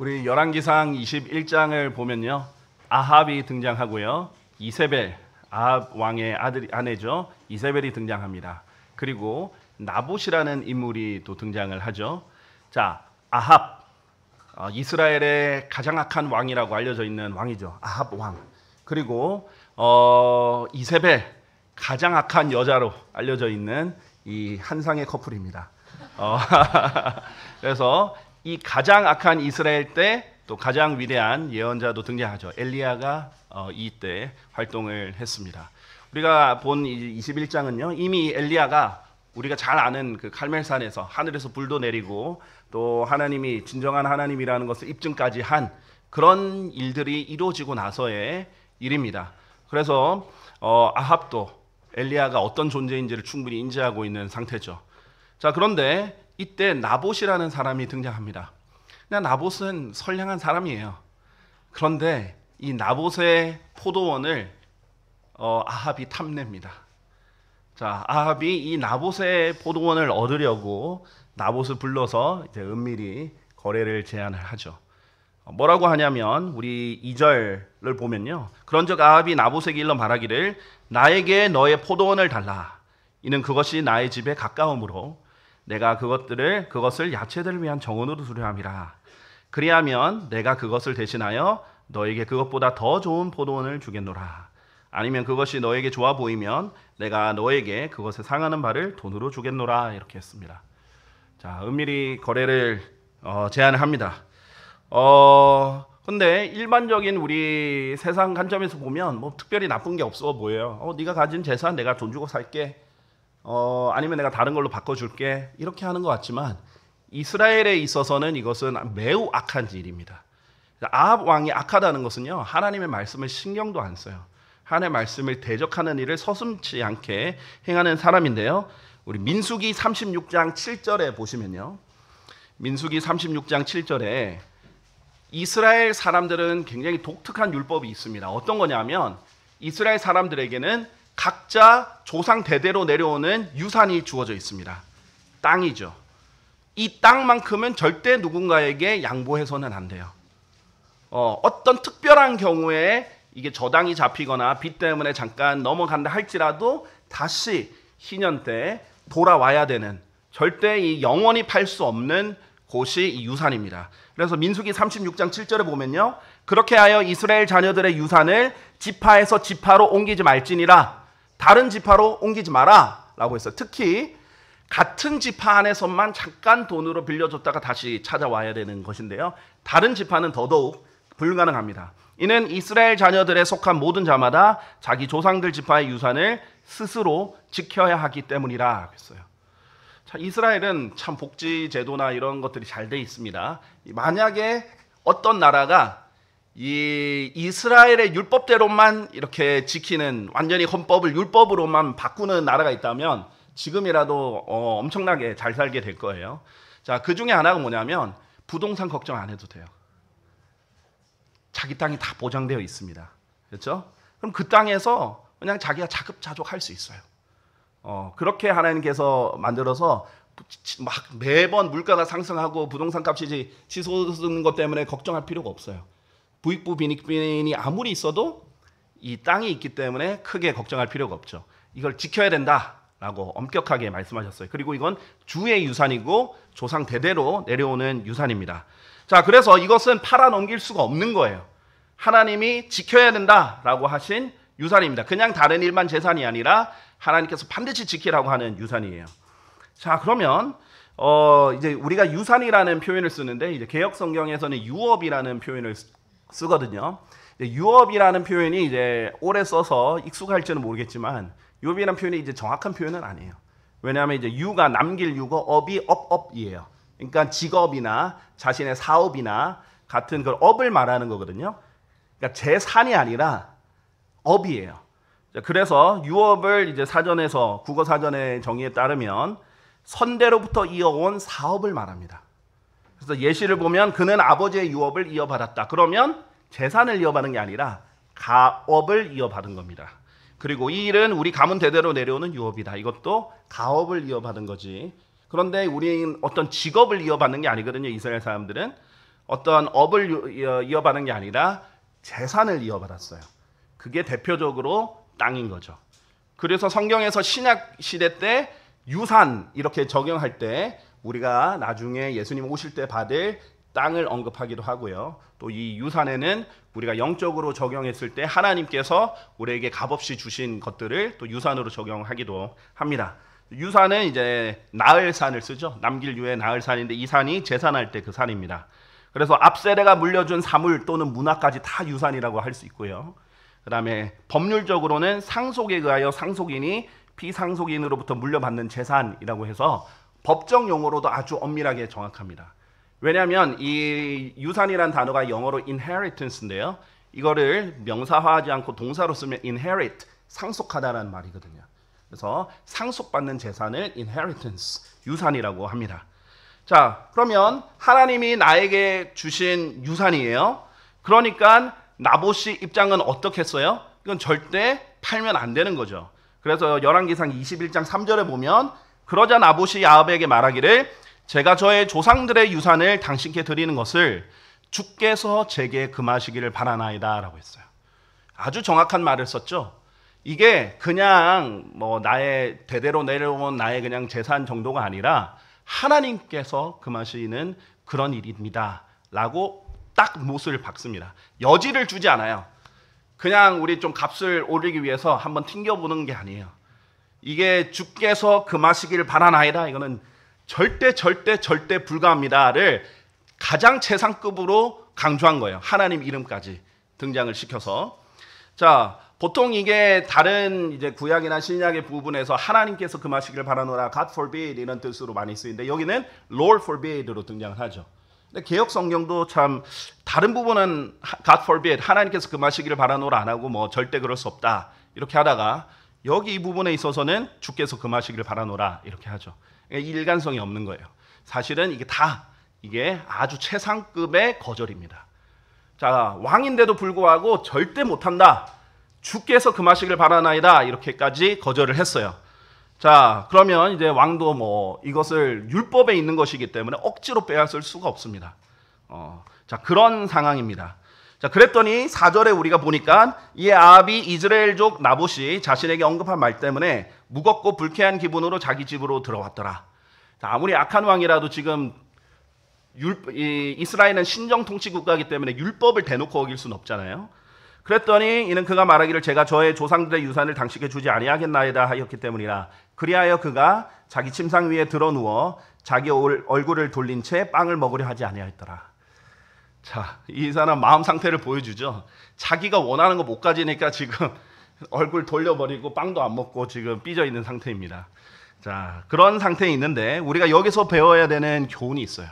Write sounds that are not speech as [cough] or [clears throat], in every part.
우리 열왕기상 21장을 보면요. 아합이 등장하고요. 이세벨 아합 왕의 아들 아내죠. 이세벨이 등장합니다. 그리고 나봇이라는 인물이 또 등장을 하죠. 자, 아합 어, 이스라엘의 가장 악한 왕이라고 알려져 있는 왕이죠. 아합 왕. 그리고 어, 이세벨 가장 악한 여자로 알려져 있는 이 한상의 커플입니다. 어, [laughs] 그래서 이 가장 악한 이스라엘 때 또 가장 위대한 예언자도 등장하죠. 엘리야가 어, 이때 활동을 했습니다. 우리가 본 21장은요. 이미 엘리야가 우리가 잘 아는 그 칼멜산에서 하늘에서 불도 내리고 또 하나님이 진정한 하나님이라는 것을 입증까지 한 그런 일들이 이루어지고 나서의 일입니다. 그래서 어, 아합도 엘리야가 어떤 존재인지를 충분히 인지하고 있는 상태죠. 자 그런데 이때 나봇이라는 사람이 등장합니다. 그냥 나봇은 선량한 사람이에요. 그런데 이 나봇의 포도원을 어, 아합이 탐냅니다. 자, 아합이 이 나봇의 포도원을 얻으려고 나봇을 불러서 이제 은밀히 거래를 제안을 하죠. 어, 뭐라고 하냐면 우리 2절을 보면요. 그런즉 아합이 나봇에게 일러 말하기를 나에게 너의 포도원을 달라. 이는 그것이 나의 집에 가까움으로 내가 그것들을 그것을 야채들을 위한 정원으로 두려함이라. 그리하면 내가 그것을 대신하여 너에게 그것보다 더 좋은 포도원을 주겠노라. 아니면 그것이 너에게 좋아 보이면 내가 너에게 그것에 상하는 바를 돈으로 주겠노라 이렇게 했습니다. 자, 은밀히 거래를 어, 제안을 합니다. 어, 근데 일반적인 우리 세상 관점에서 보면 뭐 특별히 나쁜 게 없어 보여요. 어, 네가 가진 재산 내가 돈 주고 살게. 어, 아니면 내가 다른 걸로 바꿔줄게 이렇게 하는 것 같지만 이스라엘에 있어서는 이것은 매우 악한 일입니다. 아합 왕이 악하다는 것은요 하나님의 말씀을 신경도 안 써요. 하나님의 말씀을 대적하는 일을 서슴지 않게 행하는 사람인데요. 우리 민수기 36장 7절에 보시면요. 민수기 36장 7절에 이스라엘 사람들은 굉장히 독특한 율법이 있습니다. 어떤 거냐면 이스라엘 사람들에게는 각자 조상 대대로 내려오는 유산이 주어져 있습니다. 땅이죠. 이 땅만큼은 절대 누군가에게 양보해서는 안 돼요. 어, 어떤 특별한 경우에 이게 저당이 잡히거나 빚 때문에 잠깐 넘어간다 할지라도 다시 희년 때 돌아와야 되는 절대 이 영원히 팔 수 없는 곳이 이 유산입니다. 그래서 민수기 36장 7절에 보면요. 그렇게 하여 이스라엘 자녀들의 유산을 지파에서 지파로 옮기지 말지니라. 다른 지파로 옮기지 마라 라고 했어요. 특히 같은 지파 안에서만 잠깐 돈으로 빌려줬다가 다시 찾아와야 되는 것인데요. 다른 지파는 더더욱 불가능합니다. 이는 이스라엘 자녀들에 속한 모든 자마다 자기 조상들 지파의 유산을 스스로 지켜야 하기 때문이라 했어요. 자, 이스라엘은 참 복지 제도나 이런 것들이 잘 돼 있습니다. 만약에 어떤 나라가 이 이스라엘의 율법대로만 이렇게 지키는 완전히 헌법을 율법으로만 바꾸는 나라가 있다면 지금이라도 어, 엄청나게 잘 살게 될 거예요. 자, 그 중에 하나가 뭐냐면 부동산 걱정 안 해도 돼요. 자기 땅이 다 보장되어 있습니다. 그렇죠? 그럼 그 땅에서 그냥 자기가 자급자족할 수 있어요. 어, 그렇게 하나님께서 만들어서 막 매번 물가가 상승하고 부동산 값이 치솟는 것 때문에 걱정할 필요가 없어요. 부익부 빈익빈이 아무리 있어도 이 땅이 있기 때문에 크게 걱정할 필요가 없죠. 이걸 지켜야 된다라고 엄격하게 말씀하셨어요. 그리고 이건 주의 유산이고 조상 대대로 내려오는 유산입니다. 자, 그래서 이것은 팔아 넘길 수가 없는 거예요. 하나님이 지켜야 된다라고 하신 유산입니다. 그냥 다른 일만 재산이 아니라 하나님께서 반드시 지키라고 하는 유산이에요. 자, 그러면 어, 이제 우리가 유산이라는 표현을 쓰는데 이제 개혁 성경에서는 유업이라는 표현을 쓰거든요. 유업이라는 표현이 이제 오래 써서 익숙할지는 모르겠지만 유업이라는 표현이 이제 정확한 표현은 아니에요. 왜냐하면 이제 유가 남길 유고 업이 업업이에요. 그러니까 직업이나 자신의 사업이나 같은 그 업을 말하는 거거든요. 그러니까 재산이 아니라 업이에요. 그래서 유업을 이제 사전에서 국어 사전의 정의에 따르면 선대로부터 이어온 사업을 말합니다. 그래서 예시를 보면 그는 아버지의 유업을 이어받았다. 그러면 재산을 이어받은 게 아니라 가업을 이어받은 겁니다. 그리고 이 일은 우리 가문 대대로 내려오는 유업이다. 이것도 가업을 이어받은 거지. 그런데 우리는 어떤 직업을 이어받는 게 아니거든요. 이스라엘 사람들은 어떤 업을 이어받는 게 아니라 재산을 이어받았어요. 그게 대표적으로 땅인 거죠. 그래서 성경에서 신약 시대 때 유산 이렇게 적용할 때 우리가 나중에 예수님 오실 때 받을 땅을 언급하기도 하고요. 또 이 유산에는 우리가 영적으로 적용했을 때 하나님께서 우리에게 값없이 주신 것들을 또 유산으로 적용하기도 합니다. 유산은 이제 나을산을 쓰죠. 남길 유의 나을산인데이 산이 재산할 때 그 산입니다. 그래서 앞세대가 물려준 사물 또는 문화까지 다 유산이라고 할 수 있고요. 그다음에 법률적으로는 상속에 의하여 상속인이 피상속인으로부터 물려받는 재산이라고 해서 법정 용어로도 아주 엄밀하게 정확합니다. 왜냐하면 이 유산이란 단어가 영어로 inheritance인데요. 이거를 명사화하지 않고 동사로 쓰면 inherit 상속하다라는 말이거든요. 그래서 상속받는 재산을 inheritance 유산이라고 합니다. 자, 그러면 하나님이 나에게 주신 유산이에요. 그러니까 나보시 입장은 어떻겠어요? 이건 절대 팔면 안 되는 거죠. 그래서 열왕기상 21장 3절에 보면 그러자 나봇이 야합에게 말하기를 제가 저의 조상들의 유산을 당신께 드리는 것을 주께서 제게 금하시기를 바라나이다라고 했어요. 아주 정확한 말을 썼죠. 이게 그냥 뭐 나의 대대로 내려온 나의 그냥 재산 정도가 아니라 하나님께서 금하시는 그런 일입니다. 라고 딱 못을 박습니다. 여지를 주지 않아요. 그냥 우리 좀 값을 올리기 위해서 한번 튕겨보는 게 아니에요. 이게 주께서 금하시기를 그 바라나이다. 이거는 절대 절대 절대 불가합니다를 가장 최상급으로 강조한 거예요. 하나님 이름까지 등장을 시켜서. 자, 보통 이게 다른 이제 구약이나 신약의 부분에서 하나님께서 금하시기를 그 바라노라 God forbid 이런 뜻으로 많이 쓰이는데 여기는 Lord forbid로 등장을 하죠. 근데 개혁 성경도 참 다른 부분은 God forbid 하나님께서 금하시기를 그 바라노라 안 하고 뭐 절대 그럴 수 없다 이렇게 하다가 여기 이 부분에 있어서는 주께서 금하시기를 바라노라 이렇게 하죠. 그러니까 일관성이 없는 거예요. 사실은 이게 다 이게 아주 최상급의 거절입니다. 자 왕인데도 불구하고 절대 못한다. 주께서 금하시기를 바라나이다 이렇게까지 거절을 했어요. 자 그러면 이제 왕도 뭐 이것을 율법에 있는 것이기 때문에 억지로 빼앗을 수가 없습니다. 어, 자 그런 상황입니다. 자, 그랬더니 4절에 우리가 보니까 이 아합이 이스라엘족 나봇이 자신에게 언급한 말 때문에 무겁고 불쾌한 기분으로 자기 집으로 들어왔더라. 자, 아무리 악한 왕이라도 지금 율, 이, 이스라엘은 신정 통치 국가이기 때문에 율법을 대놓고 어길 수는 없잖아요. 그랬더니 이는 그가 말하기를 제가 저의 조상들의 유산을 당신께 주지 아니하겠나이다 하였기 때문이라. 그리하여 그가 자기 침상 위에 드러 누워 자기 얼굴을 돌린 채 빵을 먹으려 하지 아니하였더라. 자, 이 사람 마음 상태를 보여주죠. 자기가 원하는 거 못 가지니까 지금 [laughs] 얼굴 돌려버리고 빵도 안 먹고 지금 삐져 있는 상태입니다. 자, 그런 상태에 있는데 우리가 여기서 배워야 되는 교훈이 있어요.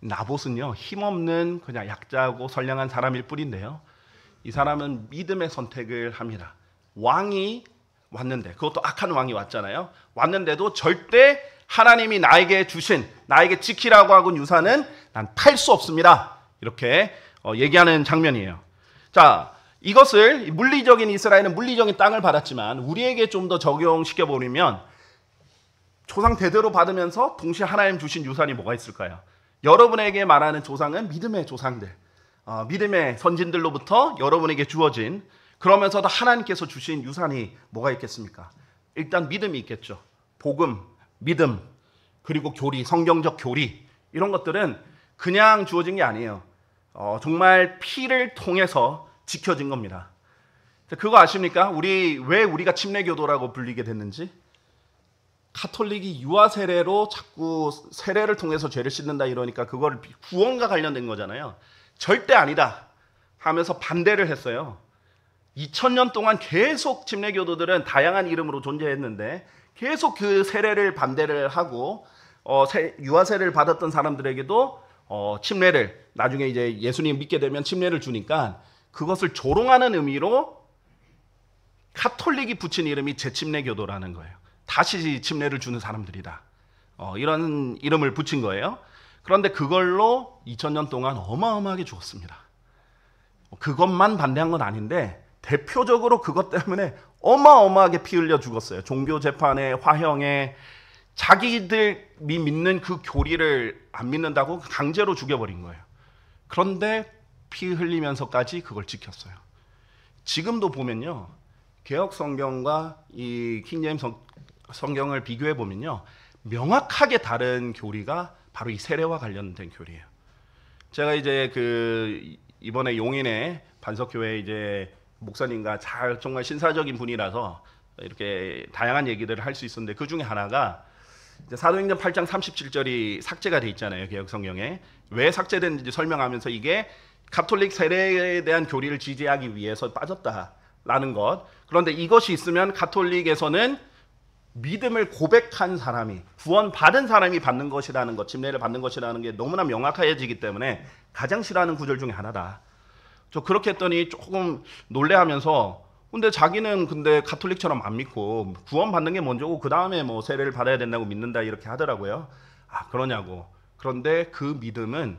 나봇은요, 힘없는 그냥 약자고 선량한 사람일 뿐인데요. 이 사람은 믿음의 선택을 합니다. 왕이 왔는데, 그것도 악한 왕이 왔잖아요. 왔는데도 절대 하나님이 나에게 주신, 나에게 지키라고 하고 유산은 난 탈 수 없습니다. 이렇게 어, 얘기하는 장면이에요. 자, 이것을 물리적인 이스라엘은 물리적인 땅을 받았지만 우리에게 좀 더 적용시켜 버리면 조상 대대로 받으면서 동시에 하나님 주신 유산이 뭐가 있을까요? 여러분에게 말하는 조상은 믿음의 조상들, 어, 믿음의 선진들로부터 여러분에게 주어진 그러면서도 하나님께서 주신 유산이 뭐가 있겠습니까? 일단 믿음이 있겠죠. 복음, 믿음, 그리고 교리, 성경적 교리 이런 것들은 그냥 주어진 게 아니에요. 어, 정말 피를 통해서 지켜진 겁니다. 그거 아십니까? 우리 왜 우리가 침례교도라고 불리게 됐는지? 카톨릭이 유아 세례로 자꾸 세례를 통해서 죄를 씻는다 이러니까 그걸 구원과 관련된 거잖아요. 절대 아니다 하면서 반대를 했어요. 2000년 동안 계속 침례교도들은 다양한 이름으로 존재했는데 계속 그 세례를 반대를 하고 어, 유아 세례를 받았던 사람들에게도 어, 침례를 나중에 이제 예수님 믿게 되면 침례를 주니까 그것을 조롱하는 의미로 카톨릭이 붙인 이름이 제침례교도라는 거예요. 다시 침례를 주는 사람들이다. 어, 이런 이름을 붙인 거예요. 그런데 그걸로 2000년 동안 어마어마하게 죽었습니다. 그것만 반대한 건 아닌데 대표적으로 그것 때문에 어마어마하게 피 흘려 죽었어요. 종교 재판에 화형에 자기들이 믿는 그 교리를 안 믿는다고 강제로 죽여버린 거예요. 그런데 피 흘리면서까지 그걸 지켰어요. 지금도 보면요. 개혁 성경과 이 킹제임 성경을 비교해 보면요. 명확하게 다른 교리가 바로 이 세례와 관련된 교리예요. 제가 이제 그 이번에 용인에 반석교회 이제 목사님과 잘 정말 신사적인 분이라서 이렇게 다양한 얘기들을 할 수 있었는데 그 중에 하나가 사도행전 8장 37절이 삭제가 돼 있잖아요. 개혁 성경에. 왜 삭제됐는지 설명하면서 이게 가톨릭 세례에 대한 교리를 지지하기 위해서 빠졌다라는 것. 그런데 이것이 있으면 가톨릭에서는 믿음을 고백한 사람이 구원받은 사람이 받는 것이라는 것, 침례를 받는 것이라는 게 너무나 명확해지기 때문에 가장 싫어하는 구절 중에 하나다. 저 그렇게 했더니 조금 놀래하면서 근데 자기는 근데 가톨릭처럼 안 믿고 구원받는 게 먼저고 그 다음에 뭐 세례를 받아야 된다고 믿는다 이렇게 하더라고요. 아 그러냐고. 그런데 그 믿음은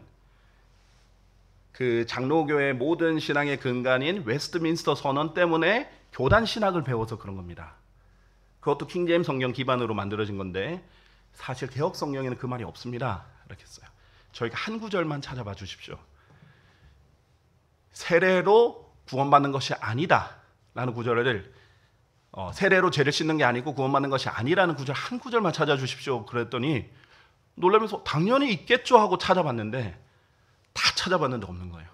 그 장로교의 모든 신앙의 근간인 웨스트민스터 선언 때문에 교단 신학을 배워서 그런 겁니다. 그것도 킹제임 성경 기반으로 만들어진 건데 사실 개혁 성경에는 그 말이 없습니다. 이렇게 써요. 저희가 한 구절만 찾아봐 주십시오. 세례로 구원받는 것이 아니다. 라는 구절을 어, 세례로 죄를 씻는 게 아니고 구원받는 것이 아니라는 구절 한 구절만 찾아주십시오. 그랬더니 놀라면서 당연히 있겠죠 하고 찾아봤는데 다 찾아봤는데 없는 거예요.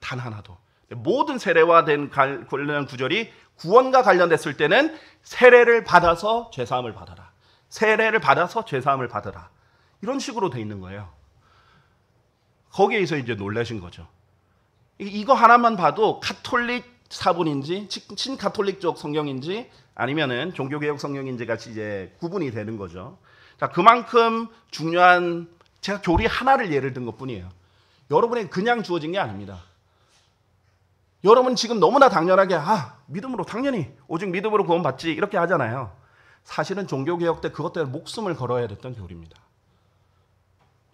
단 하나도. 모든 세례와된 관련한 구절이 구원과 관련됐을 때는 세례를 받아서 죄사함을 받아라. 세례를 받아서 죄사함을 받아라. 이런 식으로 돼 있는 거예요. 거기에서 이제 놀라신 거죠. 이거 하나만 봐도 카톨릭 사분인지 친가톨릭 쪽 성경인지 아니면은 종교개혁 성경인지 같이 이제 구분이 되는 거죠. 자 그만큼 중요한 제가 교리 하나를 예를 든 것뿐이에요. 여러분에 그냥 주어진 게 아닙니다. 여러분 지금 너무나 당연하게 아 믿음으로 당연히 오직 믿음으로 구원받지 이렇게 하잖아요. 사실은 종교개혁 때 그것 때문에 목숨을 걸어야 됐던 교리입니다.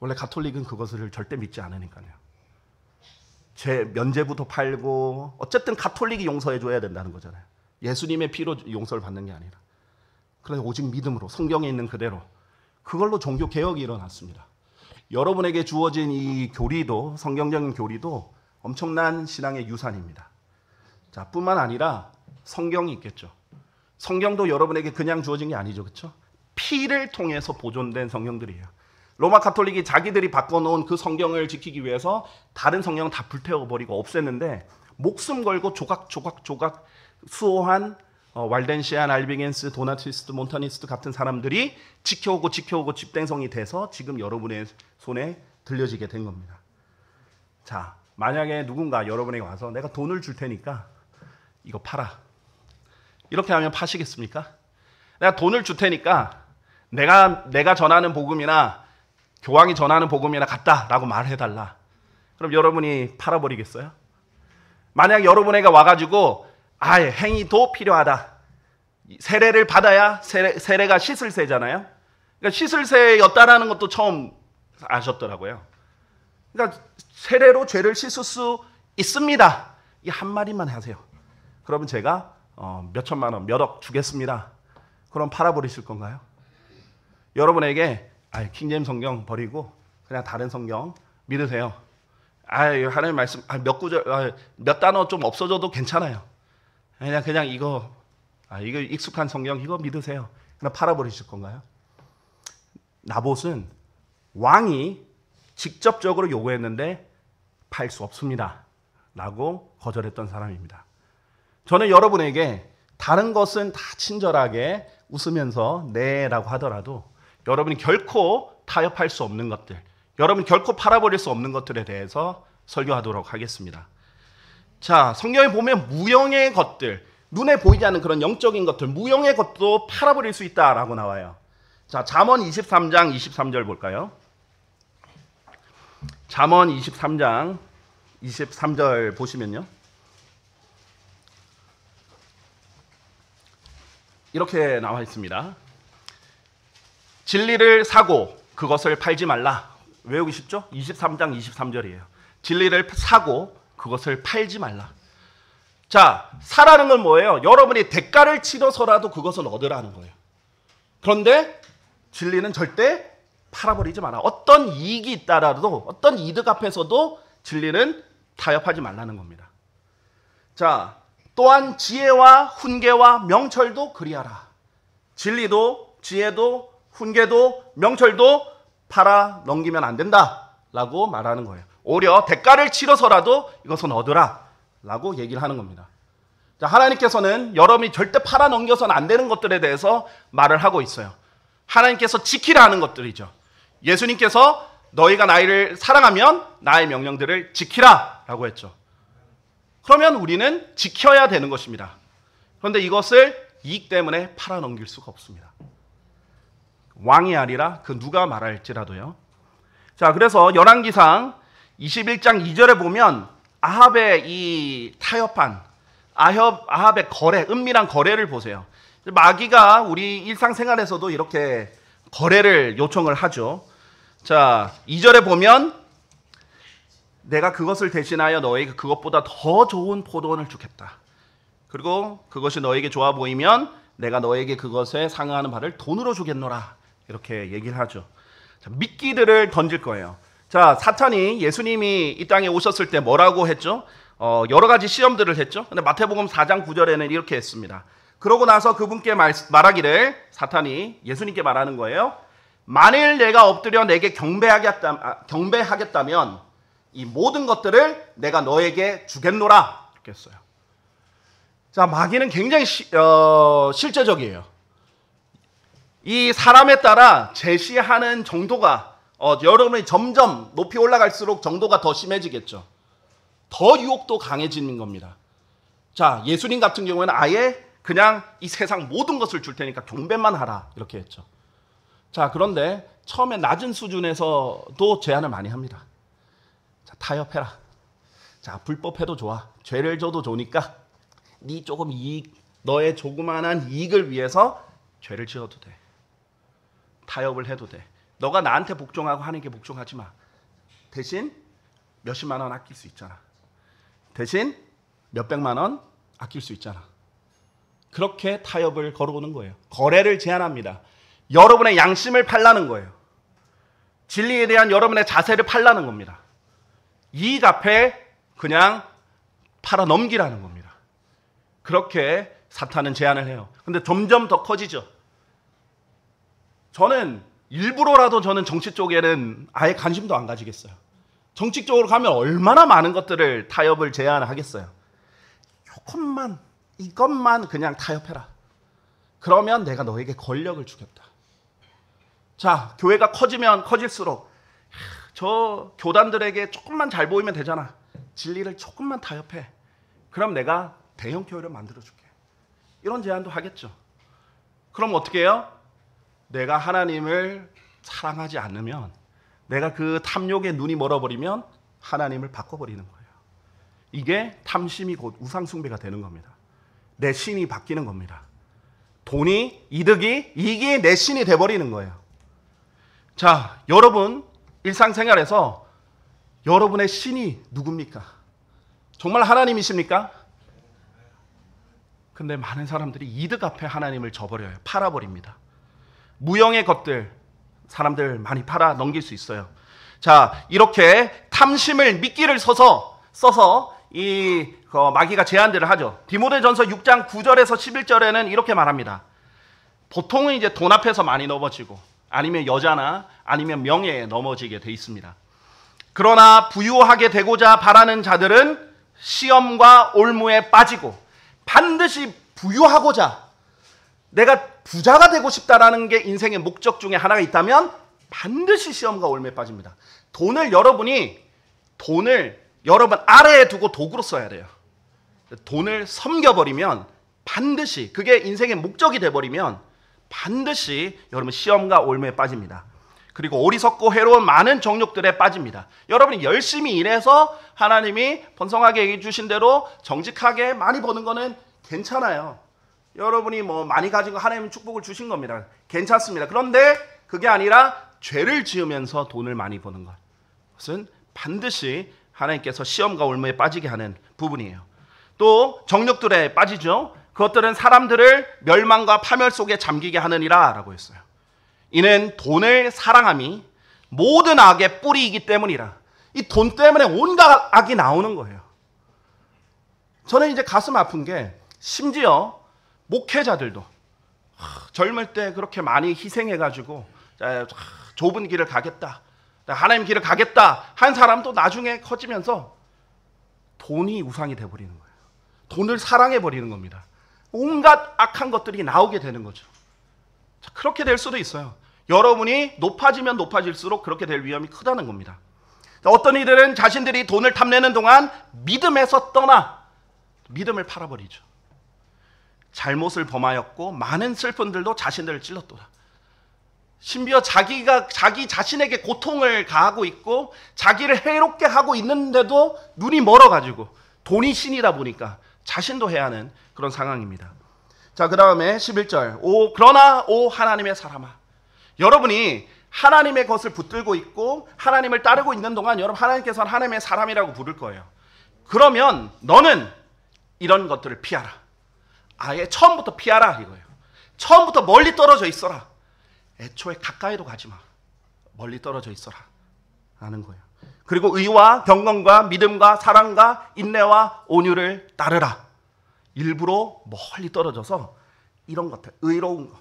원래 가톨릭은 그것을 절대 믿지 않으니까요. 제 면제부터 팔고 어쨌든 가톨릭이 용서해 줘야 된다는 거잖아요. 예수님의 피로 용서를 받는 게 아니라. 그래서 오직 믿음으로 성경에 있는 그대로 그걸로 종교 개혁이 일어났습니다. 여러분에게 주어진 이 교리도 성경적인 교리도 엄청난 신앙의 유산입니다. 자, 뿐만 아니라 성경이 있겠죠. 성경도 여러분에게 그냥 주어진 게 아니죠. 그렇죠? 피를 통해서 보존된 성경들이에요. 로마 카톨릭이 자기들이 바꿔놓은 그 성경을 지키기 위해서 다른 성경 은다 불태워버리고 없앴는데 목숨 걸고 조각조각조각 수호한 어, 왈덴시안, 알빙겐스 도나티스트, 몬타니스트 같은 사람들이 지켜오고 지켜오고 집땡성이 돼서 지금 여러분의 손에 들려지게 된 겁니다. 자, 만약에 누군가 여러분에게 와서 내가 돈을 줄 테니까 이거 팔아. 이렇게 하면 파시겠습니까? 내가 돈을 줄 테니까 내가 내가 전하는 복음이나 교황이 전하는 복음이나 같다라고 말해달라. 그럼 여러분이 팔아버리겠어요? 만약 여러분에게 와가지고 아예 행위도 필요하다. 세례를 받아야 세례, 가 시슬세잖아요. 그러니까 시슬세였다라는 것도 처음 아셨더라고요. 그러니까 세례로 죄를 씻을 수 있습니다. 이 한마디만 하세요. 그러면 제가 어, 몇 천만 원, 몇 억 주겠습니다. 그럼 팔아버리실 건가요? 여러분에게 아, 킹제임 성경 버리고 그냥 다른 성경 믿으세요. 아, 하나님 말씀 아, 몇 구절 아, 몇 단어 좀 없어져도 괜찮아요. 그냥 그냥 이거 아, 이거 익숙한 성경 이거 믿으세요. 그냥 팔아 버리실 건가요? 나봇은 왕이 직접적으로 요구했는데 팔 수 없습니다. 라고 거절했던 사람입니다. 저는 여러분에게 다른 것은 다 친절하게 웃으면서 네라고 하더라도 여러분이 결코 타협할 수 없는 것들, 여러분이 결코 팔아버릴 수 없는 것들에 대해서 설교하도록 하겠습니다. 자, 성경에 보면 무형의 것들, 눈에 보이지 않는 그런 영적인 것들, 무형의 것도 팔아버릴 수 있다라고 나와요. 자, 잠언 23장 23절 볼까요? 잠언 23장 23절 보시면요. 이렇게 나와 있습니다. 진리를 사고 그것을 팔지 말라. 외우기 쉽죠? 23장 23절이에요. 진리를 사고 그것을 팔지 말라. 자, 사라는 건 뭐예요? 여러분이 대가를 치러서라도 그것을 얻으라는 거예요. 그런데 진리는 절대 팔아버리지 마라. 어떤 이익이 있다라도 어떤 이득 앞에서도 진리는 타협하지 말라는 겁니다. 자, 또한 지혜와 훈계와 명철도 그리하라. 진리도 지혜도 훈계도 명철도 팔아 넘기면 안 된다라고 말하는 거예요. 오려 대가를 치러서라도 이것은 얻으라라고 얘기를 하는 겁니다. 자, 하나님께서는 여러분이 절대 팔아 넘겨서는 안 되는 것들에 대해서 말을 하고 있어요. 하나님께서 지키라 하는 것들이죠. 예수님께서 너희가 나를 사랑하면 나의 명령들을 지키라 라고 했죠. 그러면 우리는 지켜야 되는 것입니다. 그런데 이것을 이익 때문에 팔아넘길 수가 없습니다. 왕이 아니라 그 누가 말할지라도요. 자, 그래서 열왕기상 21장 2절에 보면 아합의 이 타협한 아협 아합의 거래, 은밀한 거래를 보세요. 마귀가 우리 일상생활에서도 이렇게 거래를 요청을 하죠. 자, 2절에 보면 내가 그것을 대신하여 너에게 그것보다 더 좋은 포도원을 주겠다. 그리고 그것이 너에게 좋아 보이면 내가 너에게 그것에 상하는 응 바를 돈으로 주겠노라. 이렇게 얘기를 하죠. 자, 미끼들을 던질 거예요. 자, 사탄이 예수님이 이 땅에 오셨을 때 뭐라고 했죠? 어, 여러 가지 시험들을 했죠. 근데 마태복음 4장 9절에는 이렇게 했습니다. 그러고 나서 그분께 말, 말하기를 사탄이 예수님께 말하는 거예요. 만일 내가 엎드려 내게 경배하겠다, 아, 경배하겠다면 이 모든 것들을 내가 너에게 주겠노라. 이렇게 했어요. 자, 마귀는 굉장히 시, 어, 실제적이에요. 이 사람에 따라 제시하는 정도가 어, 여러분이 점점 높이 올라갈수록 정도가 더 심해지겠죠. 더 유혹도 강해지는 겁니다. 자, 예수님 같은 경우에는 아예 그냥 이 세상 모든 것을 줄 테니까 경배만 하라 이렇게 했죠. 자, 그런데 처음에 낮은 수준에서도 제안을 많이 합니다. 자, 타협해라. 자, 불법해도 좋아. 죄를 져도 좋으니까 네 조금 이익, 너의 조그만한 이익을 위해서 죄를 지어도 돼. 타협을 해도 돼. 너가 나한테 복종하고 하는 게 복종하지 마. 대신 몇십만 원 아낄 수 있잖아. 대신 몇백만 원 아낄 수 있잖아. 그렇게 타협을 걸어오는 거예요. 거래를 제한합니다. 여러분의 양심을 팔라는 거예요. 진리에 대한 여러분의 자세를 팔라는 겁니다. 이익 앞에 그냥 팔아 넘기라는 겁니다. 그렇게 사탄은 제안을 해요. 근데 점점 더 커지죠. 저는 일부러라도 저는 정치 쪽에는 아예 관심도 안 가지겠어요. 정치 쪽으로 가면 얼마나 많은 것들을 타협을 제안하겠어요. 조금만 이것만 그냥 타협해라. 그러면 내가 너에게 권력을 주겠다. 자, 교회가 커지면 커질수록 저 교단들에게 조금만 잘 보이면 되잖아. 진리를 조금만 타협해. 그럼 내가 대형 교회를 만들어 줄게. 이런 제안도 하겠죠. 그럼 어떻게 해요? 내가 하나님을 사랑하지 않으면 내가 그 탐욕의 눈이 멀어버리면 하나님을 바꿔버리는 거예요. 이게 탐심이 곧 우상숭배가 되는 겁니다. 내 신이 바뀌는 겁니다. 돈이, 이득이, 이게 내 신이 돼버리는 거예요. 자, 여러분, 일상생활에서 여러분의 신이 누굽니까? 정말 하나님이십니까? 근데 많은 사람들이 이득 앞에 하나님을 저버려요. 팔아버립니다. 무형의 것들 사람들 많이 팔아 넘길 수 있어요. 자, 이렇게 탐심을 미끼를 써서 써서 이 어, 마귀가 제안들을 하죠. 디모데전서 6장 9절에서 11절에는 이렇게 말합니다. 보통은 이제 돈 앞에서 많이 넘어지고 아니면 여자나 아니면 명예에 넘어지게 돼 있습니다. 그러나 부유하게 되고자 바라는 자들은 시험과 올무에 빠지고 반드시 부유하고자 내가 부자가 되고 싶다라는 게 인생의 목적 중에 하나가 있다면 반드시 시험과 올매 빠집니다. 돈을 여러분이 돈을 여러분 아래에 두고 도구로 써야 돼요. 돈을 섬겨버리면 반드시 그게 인생의 목적이 돼버리면 반드시 여러분 시험과 올매에 빠집니다. 그리고 어리석고 해로운 많은 정욕들에 빠집니다. 여러분이 열심히 일해서 하나님이 번성하게 해주신 대로 정직하게 많이 버는 거는 괜찮아요. 여러분이 뭐 많이 가진 거 하나님 축복을 주신 겁니다. 괜찮습니다. 그런데 그게 아니라 죄를 지으면서 돈을 많이 버는 것. 그것은 반드시 하나님께서 시험과 올무에 빠지게 하는 부분이에요. 또 정력들에 빠지죠. 그것들은 사람들을 멸망과 파멸 속에 잠기게 하느니라라고 했어요. 이는 돈을 사랑함이 모든 악의 뿌리이기 때문이라. 이 돈 때문에 온갖 악이 나오는 거예요. 저는 이제 가슴 아픈 게 심지어 목회자들도 젊을 때 그렇게 많이 희생해가지고 좁은 길을 가겠다. 하나님 길을 가겠다 한 사람도 나중에 커지면서 돈이 우상이 돼버리는 거예요. 돈을 사랑해버리는 겁니다. 온갖 악한 것들이 나오게 되는 거죠. 그렇게 될 수도 있어요. 여러분이 높아지면 높아질수록 그렇게 될 위험이 크다는 겁니다. 어떤 이들은 자신들이 돈을 탐내는 동안 믿음에서 떠나 믿음을 팔아버리죠. 잘못을 범하였고 많은 슬픈들도 자신들을 찔렀도다. 심지어 자기가 자기 자신에게 고통을 가하고 있고 자기를 해롭게 하고 있는데도 눈이 멀어 가지고 돈이 신이다 보니까 자신도 해야 하는 그런 상황입니다. 자, 그다음에 11절. 오 그러나 오 하나님의 사람아. 여러분이 하나님의 것을 붙들고 있고 하나님을 따르고 있는 동안 여러분 하나님께서는 하나님의 사람이라고 부를 거예요. 그러면 너는 이런 것들을 피하라. 아예 처음부터 피하라 이거예요. 처음부터 멀리 떨어져 있어라. 애초에 가까이도 가지 마. 멀리 떨어져 있어라. 라는 거예요. 그리고 의와 경건과 믿음과 사랑과 인내와 온유를 따르라. 일부러 멀리 떨어져서 이런 것들, 의로운 것,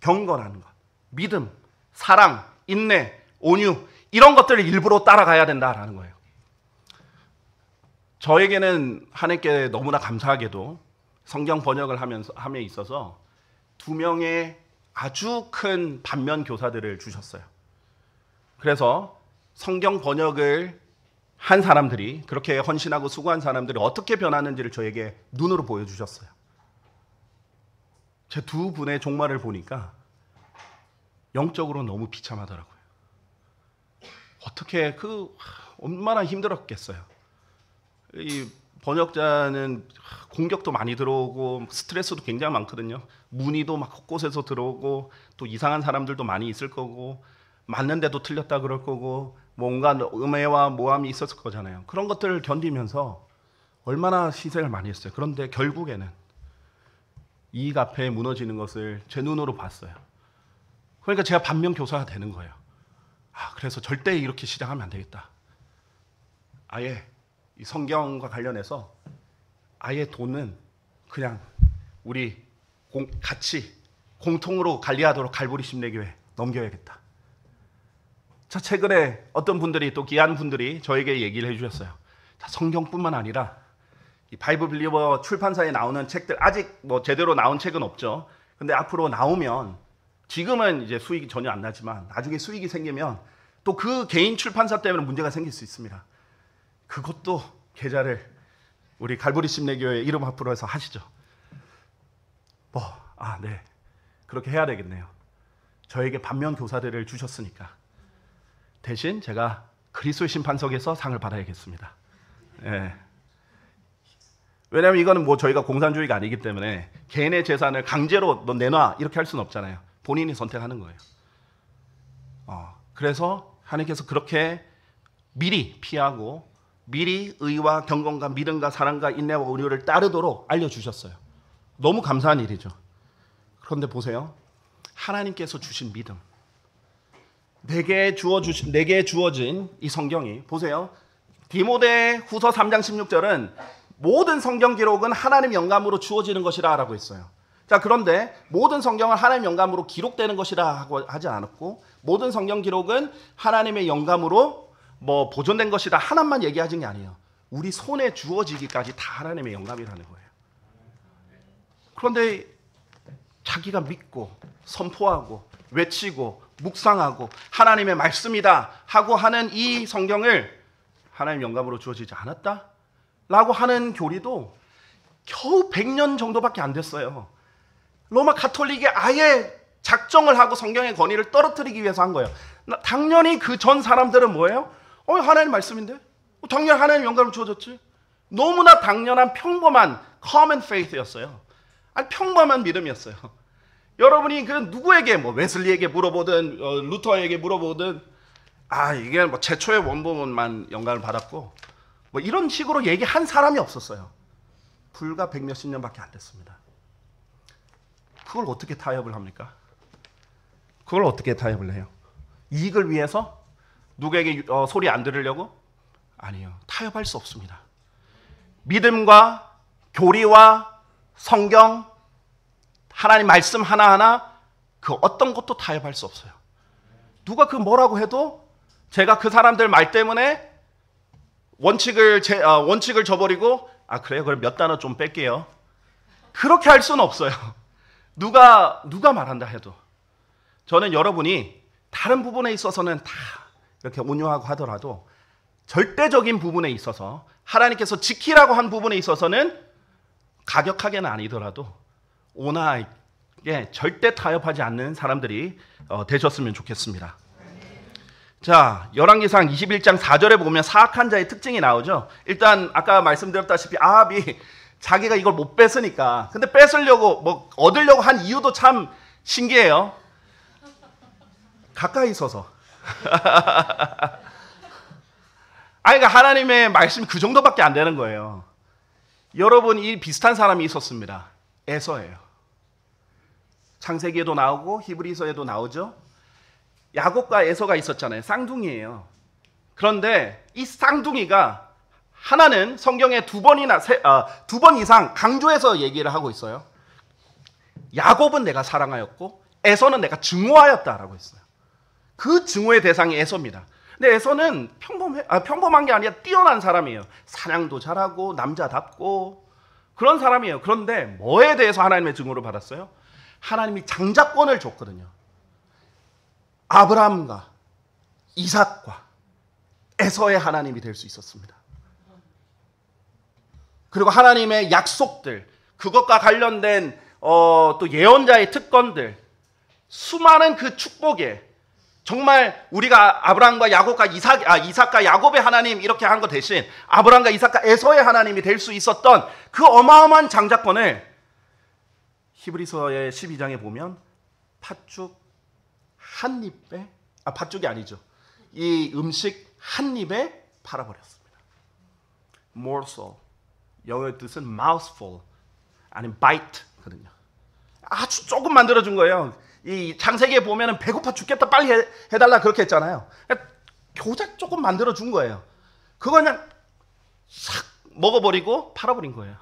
경건하는 것, 믿음, 사랑, 인내, 온유 이런 것들을 일부러 따라가야 된다라는 거예요. 저에게는 하나님께 너무나 감사하게도 성경 번역을 하면서 함에 있어서 두 명의 아주 큰 반면 교사들을 주셨어요. 그래서 성경 번역을 한 사람들이 그렇게 헌신하고 수고한 사람들이 어떻게 변하는지를 저에게 눈으로 보여주셨어요. 제 두 분의 종말을 보니까 영적으로 너무 비참하더라고요. 어떻게 그 얼마나 힘들었겠어요. 이 번역자는 공격도 많이 들어오고 스트레스도 굉장히 많거든요. 문의도 막 곳곳에서 들어오고 또 이상한 사람들도 많이 있을 거고 맞는데도 틀렸다 그럴 거고 뭔가 음해와 모함이 있었을 거잖아요. 그런 것들을 견디면서 얼마나 희생을 많이 했어요. 그런데 결국에는 이 카페에 무너지는 것을 제 눈으로 봤어요. 그러니까 제가 반면 교사가 되는 거예요. 아, 그래서 절대 이렇게 시작하면 안 되겠다. 아예 성경과 관련해서 아예 돈은 그냥 우리 공, 같이 공통으로 관리하도록 갈보리 심례교회 넘겨야겠다. 자, 최근에 어떤 분들이 또 귀한 분들이 저에게 얘기를 해주셨어요. 자, 성경뿐만 아니라 이 바이블 빌리버 출판사에 나오는 책들 아직 뭐 제대로 나온 책은 없죠. 근데 앞으로 나오면 지금은 이제 수익이 전혀 안 나지만 나중에 수익이 생기면 또 그 개인 출판사 때문에 문제가 생길 수 있습니다. 그것도 계좌를 우리 갈보리 심례교회 이름 앞으로 해서 하시죠. 뭐, 아, 네. 그렇게 해야 되겠네요. 저에게 반면 교사들을 주셨으니까. 대신 제가 그리스 심판석에서 상을 받아야겠습니다. 예. 왜냐하면 이거는 뭐 저희가 공산주의가 아니기 때문에 개인의 재산을 강제로 너 내놔 이렇게 할 수는 없잖아요. 본인이 선택하는 거예요. 어, 그래서 하나님께서 그렇게 미리 피하고 미리 의와 경건과 믿음과 사랑과 인내와 온유를 따르도록 알려주셨어요. 너무 감사한 일이죠. 그런데 보세요. 하나님께서 주신 믿음. 내게 주어 주신 내게 주어진 이 성경이 보세요. 디모데 후서 3장 16절은 모든 성경 기록은 하나님 영감으로 주어지는 것이라라고 했어요. 자, 그런데 모든 성경은 하나님 영감으로 기록되는 것이라 하지 않았고 모든 성경 기록은 하나님의 영감으로 뭐 보존된 것이다 하나만 얘기하진게 아니에요. 우리 손에 주어지기까지 다 하나님의 영감이라는 거예요. 그런데 자기가 믿고 선포하고 외치고 묵상하고 하나님의 말씀이다 하고 하는 이 성경을 하나님 영감으로 주어지지 않았다? 라고 하는 교리도 겨우 100년 정도밖에 안 됐어요. 로마 가톨릭이 아예 작정을 하고 성경의 권위를 떨어뜨리기 위해서 한 거예요. 당연히 그 전 사람들은 뭐예요? 어, 하나님 말씀인데? 어, 당연히 하나님 영감을 주어졌지. 너무나 당연한 평범한 common faith였어요. 아니, 평범한 믿음이었어요. [laughs] 여러분이 그 누구에게 뭐 웨슬리에게 물어보든 어, 루터에게 물어보든 아 이게 뭐 최초의 원본만 영감을 받았고 뭐 이런 식으로 얘기한 사람이 없었어요. 불과 백 몇십 년밖에 안 됐습니다. 그걸 어떻게 타협을 합니까? 그걸 어떻게 타협을 해요? 이익을 위해서 누구에게 어, 소리 안 들으려고? 아니요. 타협할 수 없습니다. 믿음과 교리와 성경, 하나님 말씀 하나하나 그 어떤 것도 타협할 수 없어요. 누가 그 뭐라고 해도 제가 그 사람들 말 때문에 원칙을 제, 어, 원칙을 저버리고 아 그래요 그럼 몇 단어 좀 뺄게요. 그렇게 할 수는 없어요. [laughs] 누가 누가 말한다 해도 저는 여러분이 다른 부분에 있어서는 다 이렇게 온유하고 하더라도 절대적인 부분에 있어서 하나님께서 지키라고 한 부분에 있어서는 가격하게는 아니더라도 온화하게 절대 타협하지 않는 사람들이 어, 되셨으면 좋겠습니다. 자, 열왕기상 21장 4절에 보면 사악한 자의 특징이 나오죠. 일단 아까 말씀드렸다시피 아합이 자기가 이걸 못 뺏으니까 근데 뺏으려고 뭐 얻으려고 한 이유도 참 신기해요. 가까이 있어서 아이가 그러니까 하나님의 말씀 이그 정도밖에 안 되는 거예요. 여러분, 이 비슷한 사람이 있었습니다. 에서예요. 창세기에도 나오고 히브리서에도 나오죠. 야곱과 에서가 있었잖아요. 쌍둥이에요. 그런데 이 쌍둥이가 하나는 성경에 두 번이나 아, 두번 이상 강조해서 얘기를 하고 있어요. 야곱은 내가 사랑하였고 에서는 내가 증오하였다라고 했어요. 그 증오의 대상이 에서입니다. 근데 에서는 평범해, 아, 평범한 게 아니라 뛰어난 사람이에요. 사냥도 잘하고 남자답고 그런 사람이에요. 그런데 뭐에 대해서 하나님의 증오를 받았어요? 하나님이 장자권을 줬거든요. 아브라함과 이삭과 에서의 하나님이 될 수 있었습니다. 그리고 하나님의 약속들, 그것과 관련된 어, 또 예언자의 특권들, 수많은 그 축복에 정말 우리가 아브라함과 야곱과 이삭, 아, 이삭과 야곱의 하나님 이렇게 한 것 대신 아브라함과 이삭과 에서의 하나님이 될 수 있었던 그 어마어마한 장작권을 히브리서의 12장에 보면 팥죽 한 입에 아 팥죽이 아니죠. 이 음식 한 입에 팔아버렸습니다. morsel 영어의 뜻은 mouthful 아니면 bite거든요. 아주 조금 만들어준 거예요. 이 창세기에 보면은 배고파 죽겠다 빨리 해, 해달라 그렇게 했잖아요. 그러니까 교작 조금 만들어 준 거예요. 그거 그냥 싹 먹어버리고 팔아버린 거예요.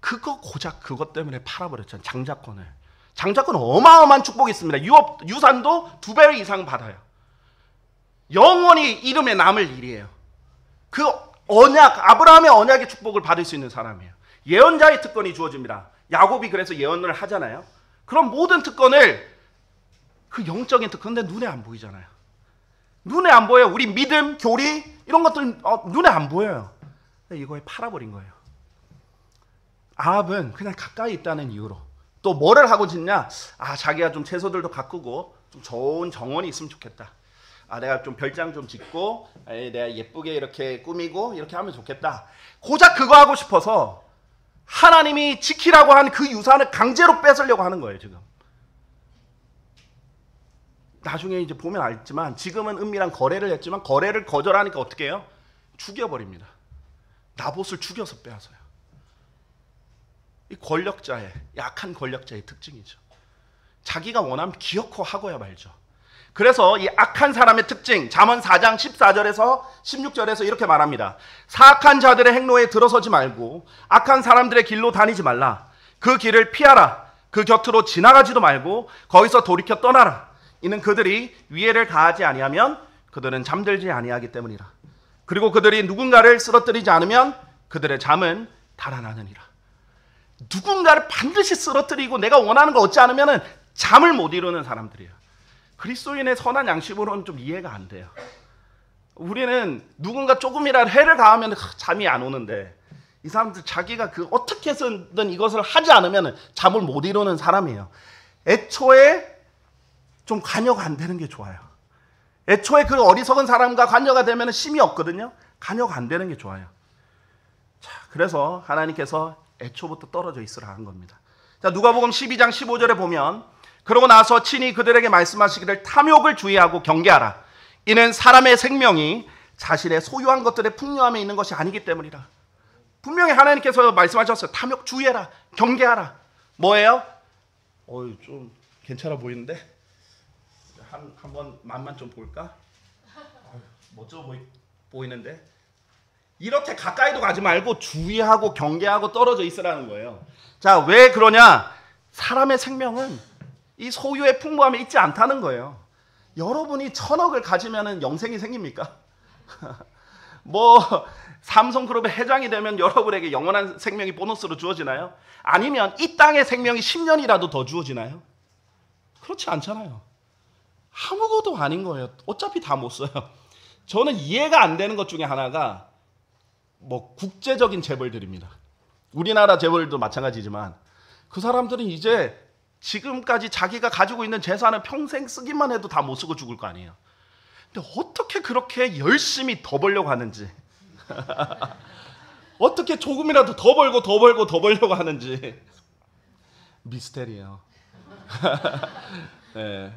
그거 고작 그것 때문에 팔아버렸잖아요. 장자권을. 장자권 어마어마한 축복이 있습니다. 유업, 유산도 두 배 이상 받아요. 영원히 이름에 남을 일이에요. 그 언약, 아브라함의 언약의 축복을 받을 수 있는 사람이에요. 예언자의 특권이 주어집니다. 야곱이 그래서 예언을 하잖아요. 그런 모든 특권을 그 영적인 특권인데 눈에 안 보이잖아요. 눈에 안 보여요. 우리 믿음, 교리 이런 것들 어, 눈에 안 보여요. 이거에 팔아버린 거예요. 아합은 그냥 가까이 있다는 이유로 또 뭐를 하고 짓냐? 아 자기가 좀 채소들도 가꾸고 좀 좋은 정원이 있으면 좋겠다. 아 내가 좀 별장 좀 짓고 내가 예쁘게 이렇게 꾸미고 이렇게 하면 좋겠다. 고작 그거 하고 싶어서 하나님이 지키라고 한 그 유산을 강제로 뺏으려고 하는 거예요, 지금. 나중에 이제 보면 알지만 지금은 은밀한 거래를 했지만 거래를 거절하니까 어떻게 해요? 죽여버립니다. 나봇을 죽여서 빼앗아요. 이 권력자의 약한 권력자의 특징이죠. 자기가 원하면 기억코 하고야 말죠. 그래서 이 악한 사람의 특징 잠언 4장 14절에서 16절에서 이렇게 말합니다. 사악한 자들의 행로에 들어서지 말고 악한 사람들의 길로 다니지 말라. 그 길을 피하라. 그 곁으로 지나가지도 말고 거기서 돌이켜 떠나라. 이는 그들이 위해를 가하지 아니하면 그들은 잠들지 아니하기 때문이라. 그리고 그들이 누군가를 쓰러뜨리지 않으면 그들의 잠은 달아나느니라. 누군가를 반드시 쓰러뜨리고 내가 원하는 거 얻지 않으면 잠을 못 이루는 사람들이야. 그리스도인의 선한 양심으로는 좀 이해가 안 돼요. 우리는 누군가 조금이라도 해를 가하면 잠이 안 오는데 이 사람들 자기가 그 어떻게 해서든 이것을 하지 않으면 잠을 못 이루는 사람이에요. 애초에 좀 관여가 안 되는 게 좋아요. 애초에 그 어리석은 사람과 관여가 되면 심이 없거든요. 관여가 안 되는 게 좋아요. 자, 그래서 하나님께서 애초부터 떨어져 있으라 한 겁니다. 자, 누가복음 12장 15절에 보면 그러고 나서 친히 그들에게 말씀하시기를 탐욕을 주의하고 경계하라. 이는 사람의 생명이 자신의 소유한 것들의 풍요함에 있는 것이 아니기 때문이라. 분명히 하나님께서 말씀하셨어요. 탐욕 주의해라. 경계하라. 뭐예요? 어이 좀 괜찮아 보이는데 한 한번 맛만 좀 볼까? 멋져 보이, 보이는데 이렇게 가까이도 가지 말고 주의하고 경계하고 떨어져 있으라는 거예요. 자, 왜 그러냐? 사람의 생명은 이 소유의 풍부함에 있지 않다는 거예요. 여러분이 천억을 가지면 영생이 생깁니까? [laughs] 뭐 삼성그룹의 회장이 되면 여러분에게 영원한 생명이 보너스로 주어지나요? 아니면 이 땅의 생명이 10년이라도 더 주어지나요? 그렇지 않잖아요. 아무것도 아닌 거예요. 어차피 다 못 써요. 저는 이해가 안 되는 것 중에 하나가 뭐 국제적인 재벌들입니다. 우리나라 재벌도 마찬가지지만 그 사람들은 이제 지금까지 자기가 가지고 있는 재산을 평생 쓰기만 해도 다 못 쓰고 죽을 거 아니에요. 근데 어떻게 그렇게 열심히 더 벌려고 하는지. [laughs] 어떻게 조금이라도 더 벌고 더 벌고 더 벌려고 하는지. 미스테리예요. [laughs] 네.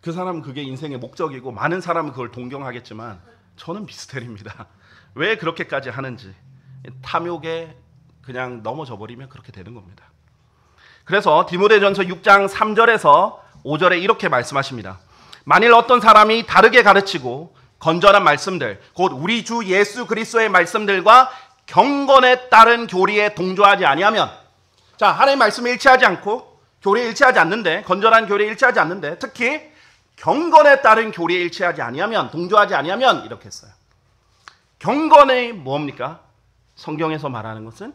그 사람은 그게 인생의 목적이고 많은 사람은 그걸 동경하겠지만 저는 미스테리입니다. 왜 그렇게까지 하는지. 탐욕에 그냥 넘어져 버리면 그렇게 되는 겁니다. 그래서 디모데전서 6장 3절에서 5절에 이렇게 말씀하십니다. 만일 어떤 사람이 다르게 가르치고 건전한 말씀들, 곧 우리 주 예수 그리스도의 말씀들과 경건에 따른 교리에 동조하지 아니하면 자, 하나님 말씀에 일치하지 않고 교리에 일치하지 않는데 건전한 교리에 일치하지 않는데 특히 경건에 따른 교리에 일치하지 아니하면 동조하지 아니하면 이렇게 했어요. 경건이 뭡니까? 성경에서 말하는 것은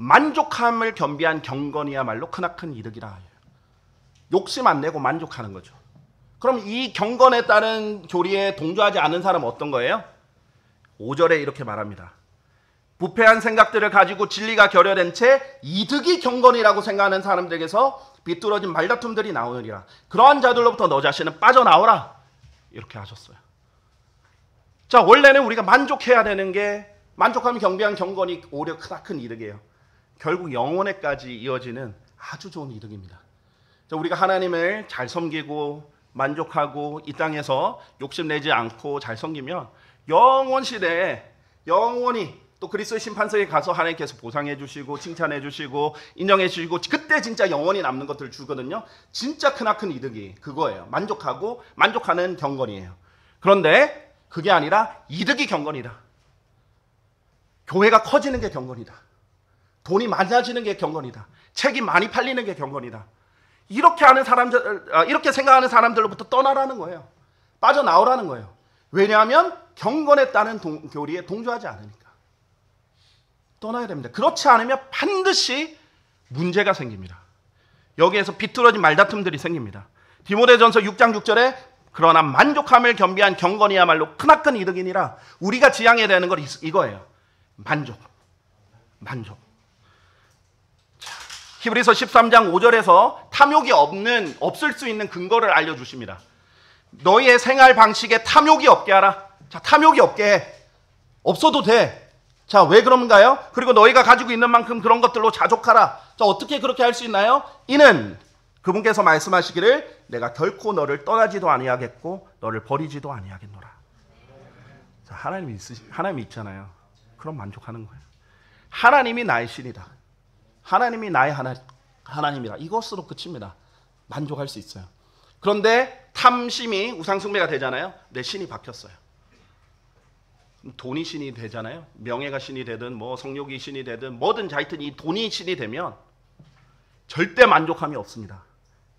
만족함을 겸비한 경건이야말로 크나큰 이득이라 해요. 욕심 안 내고 만족하는 거죠. 그럼 이 경건에 따른 교리에 동조하지 않은 사람은 어떤 거예요? 5절에 이렇게 말합니다. 부패한 생각들을 가지고 진리가 결여된 채 이득이 경건이라고 생각하는 사람들에게서 비뚤어진 말다툼들이 나오느니라. 그러한 자들로부터 너 자신은 빠져나오라. 이렇게 하셨어요. 자, 원래는 우리가 만족해야 되는 게만족함면 경비한 경건이 오히려 크다 큰 이득이에요. 결국 영원에까지 이어지는 아주 좋은 이득입니다. 우리가 하나님을 잘 섬기고 만족하고 이 땅에서 욕심내지 않고 잘 섬기면 영원 시대에 영원히 또그리스의 심판석에 가서 하나님께서 보상해 주시고 칭찬해 주시고 인정해 주시고 그때 진짜 영원히 남는 것들을 주거든요. 진짜 크나큰 이득이 그거예요. 만족하고 만족하는 경건이에요. 그런데 그게 아니라 이득이 경건이다. 교회가 커지는 게 경건이다. 돈이 많아지는 게 경건이다. 책이 많이 팔리는 게 경건이다. 이렇게 하는 사람들, 어, 이렇게 생각하는 사람들로부터 떠나라는 거예요. 빠져나오라는 거예요. 왜냐하면 경건에 따른 동, 교리에 동조하지 않으니까. 떠나야 됩니다. 그렇지 않으면 반드시 문제가 생깁니다. 여기에서 비뚤어진 말다툼들이 생깁니다. 디모데전서 6장 6절에 그러나 만족함을 겸비한 경건이야말로 크나큰 이득이니라 우리가 지향해야 되는 건 이거예요. 만족. 만족. 히브리서 13장 5절에서 탐욕이 없는 없을 수 있는 근거를 알려 주십니다. 너희의 생활 방식에 탐욕이 없게 하라. 자, 탐욕이 없게 해. 없어도 돼. 자, 왜 그런가요? 그리고 너희가 가지고 있는 만큼 그런 것들로 자족하라. 자, 어떻게 그렇게 할 수 있나요? 이는 그분께서 말씀하시기를 내가 결코 너를 떠나지도 아니하겠고 너를 버리지도 아니하겠노라. 자, 하나님이 있으시, 하나님이 있잖아요. 그럼 만족하는 거예요. 하나님이 나의 신이다. 하나님이 나의 하나, 하나님이라. 이것으로 그칩니다. 만족할 수 있어요. 그런데 탐심이 우상숭배가 되잖아요. 내 신이 바뀌었어요. 돈이 신이 되잖아요. 명예가 신이 되든 뭐 성욕이 신이 되든 뭐든 하여튼 이 돈이 신이 되면 절대 만족함이 없습니다.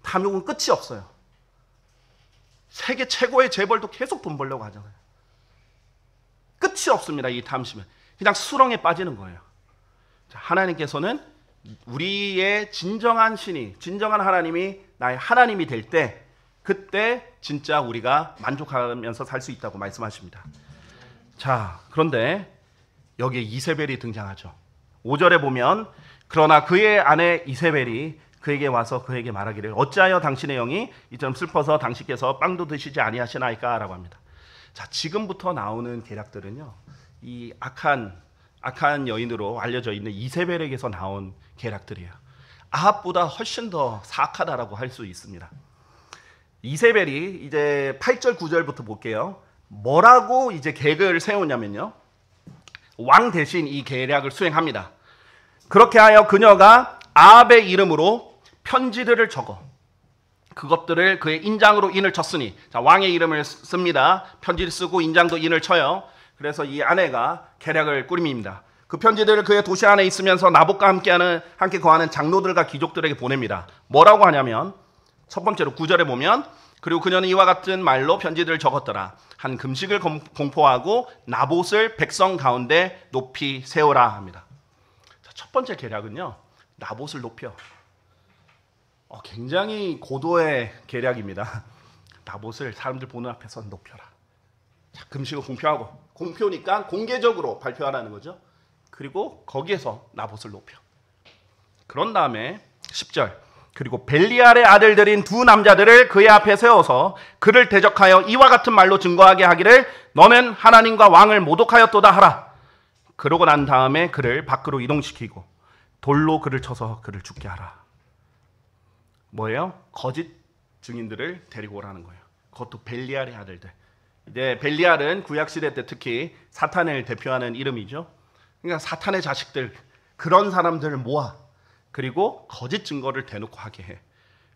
탐욕은 끝이 없어요. 세계 최고의 재벌도 계속 돈 벌려고 하잖아요. 끝이 없습니다. 이 탐심은. 그냥 수렁에 빠지는 거예요. 하나님께서는 우리의 진정한 신이 진정한 하나님이 나의 하나님이 될 때 그때 진짜 우리가 만족하면서 살 수 있다고 말씀하십니다. 자, 그런데 여기에 이세벨이 등장하죠. 5절에 보면 그러나 그의 아내 이세벨이 그에게 와서 그에게 말하기를 어찌하여 당신의 영이 이처럼 슬퍼서 당신께서 빵도 드시지 아니하시나이까라고 합니다. 자 지금부터 나오는 계략들은요 이 악한 악한 여인으로 알려져 있는 이세벨에게서 나온 계략들이에요. 아합보다 훨씬 더 사악하다라고 할 수 있습니다. 이세벨이 이제 8절 9절부터 볼게요. 뭐라고 이제 계획을 세우냐면요. 왕 대신 이 계략을 수행합니다. 그렇게 하여 그녀가 아합의 이름으로 편지들을 적어 그것들을 그의 인장으로 인을 쳤으니 자, 왕의 이름을 씁니다. 편지를 쓰고 인장도 인을 쳐요. 그래서 이 아내가 계략을 꾸립니다. 그 편지들을 그의 도시 안에 있으면서 나복과 함께하는 함께 거하는 장로들과 귀족들에게 보냅니다. 뭐라고 하냐면 첫 번째로 구절에 보면 그리고 그녀는 이와 같은 말로 편지들을 적었더라. 한 금식을 공포하고 나봇을 백성 가운데 높이 세우라 합니다. 자, 첫 번째 계략은요. 나봇을 높여. 어, 굉장히 고도의 계략입니다. [laughs] 나봇을 사람들 보는 앞에서 높여라. 자, 금식을 공표하고 공표니까 공개적으로 발표하라는 거죠. 그리고 거기에서 나봇을 높여. 그런 다음에 10절 그리고 벨리알의 아들들인 두 남자들을 그의 앞에 세워서 그를 대적하여 이와 같은 말로 증거하게 하기를 너는 하나님과 왕을 모독하였도다 하라. 그러고 난 다음에 그를 밖으로 이동시키고 돌로 그를 쳐서 그를 죽게 하라. 뭐예요? 거짓 증인들을 데리고 오라는 거예요. 그것도 벨리알의 아들들. 이제 벨리알은 구약 시대 때 특히 사탄을 대표하는 이름이죠. 그러니까 사탄의 자식들 그런 사람들을 모아 그리고 거짓 증거를 대놓고 하게 해.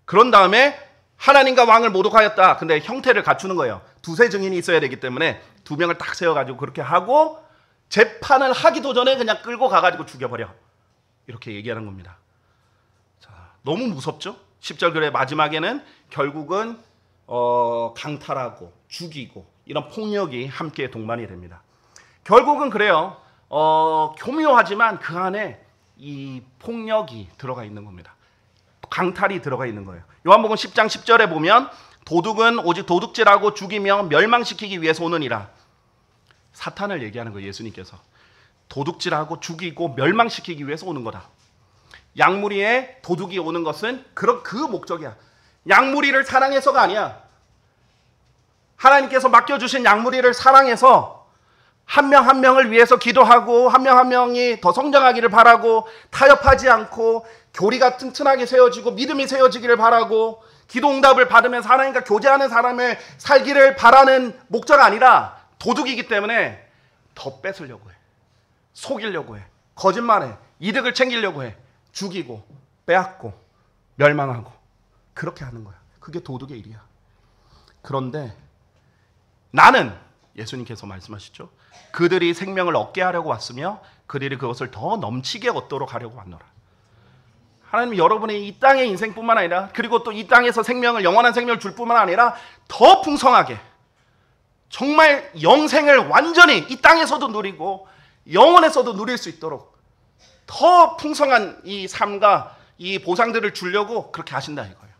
그런 다음에 하나님과 왕을 모독하였다. 근데 형태를 갖추는 거예요. 두세 증인이 있어야 되기 때문에 두 명을 딱 세워가지고 그렇게 하고 재판을 하기도 전에 그냥 끌고 가가지고 죽여버려. 이렇게 얘기하는 겁니다. 자, 너무 무섭죠? 10절 글의 마지막에는 결국은 어, 강탈하고 죽이고 이런 폭력이 함께 동반이 됩니다. 결국은 그래요. 어, 교묘하지만 그 안에 이 폭력이 들어가 있는 겁니다. 강탈이 들어가 있는 거예요. 요한복음 10장 10절에 보면 도둑은 오직 도둑질하고 죽이며 멸망시키기 위해서 오느니라. 사탄을 얘기하는 거예요, 예수님께서. 도둑질하고 죽이고 멸망시키기 위해서 오는 거다. 양무리에 도둑이 오는 것은 그, 그 목적이야. 양무리를 사랑해서가 아니야. 하나님께서 맡겨주신 양무리를 사랑해서 한 명한 한 명을 위해서 기도하고 한 명한 한 명이 더 성장하기를 바라고 타협하지 않고 교리가 튼튼하게 세워지고 믿음이 세워지기를 바라고 기도 응답을 받으면서 하나님과 교제하는 사람의 살기를 바라는 목적 아니라 도둑이기 때문에 더 뺏으려고 해. 속이려고 해. 거짓말해. 이득을 챙기려고 해. 죽이고 빼앗고 멸망하고 그렇게 하는 거야. 그게 도둑의 일이야. 그런데 나는 예수님께서 말씀하시죠. 그들이 생명을 얻게 하려고 왔으며 그들이 그것을 더 넘치게 얻도록 하려고 왔노라. 하나님 여러분의 이 땅의 인생뿐만 아니라 그리고 또 이 땅에서 생명을 영원한 생명을 줄 뿐만 아니라 더 풍성하게 정말 영생을 완전히 이 땅에서도 누리고 영원에서도 누릴 수 있도록 더 풍성한 이 삶과 이 보상들을 주려고 그렇게 하신다 이거예요.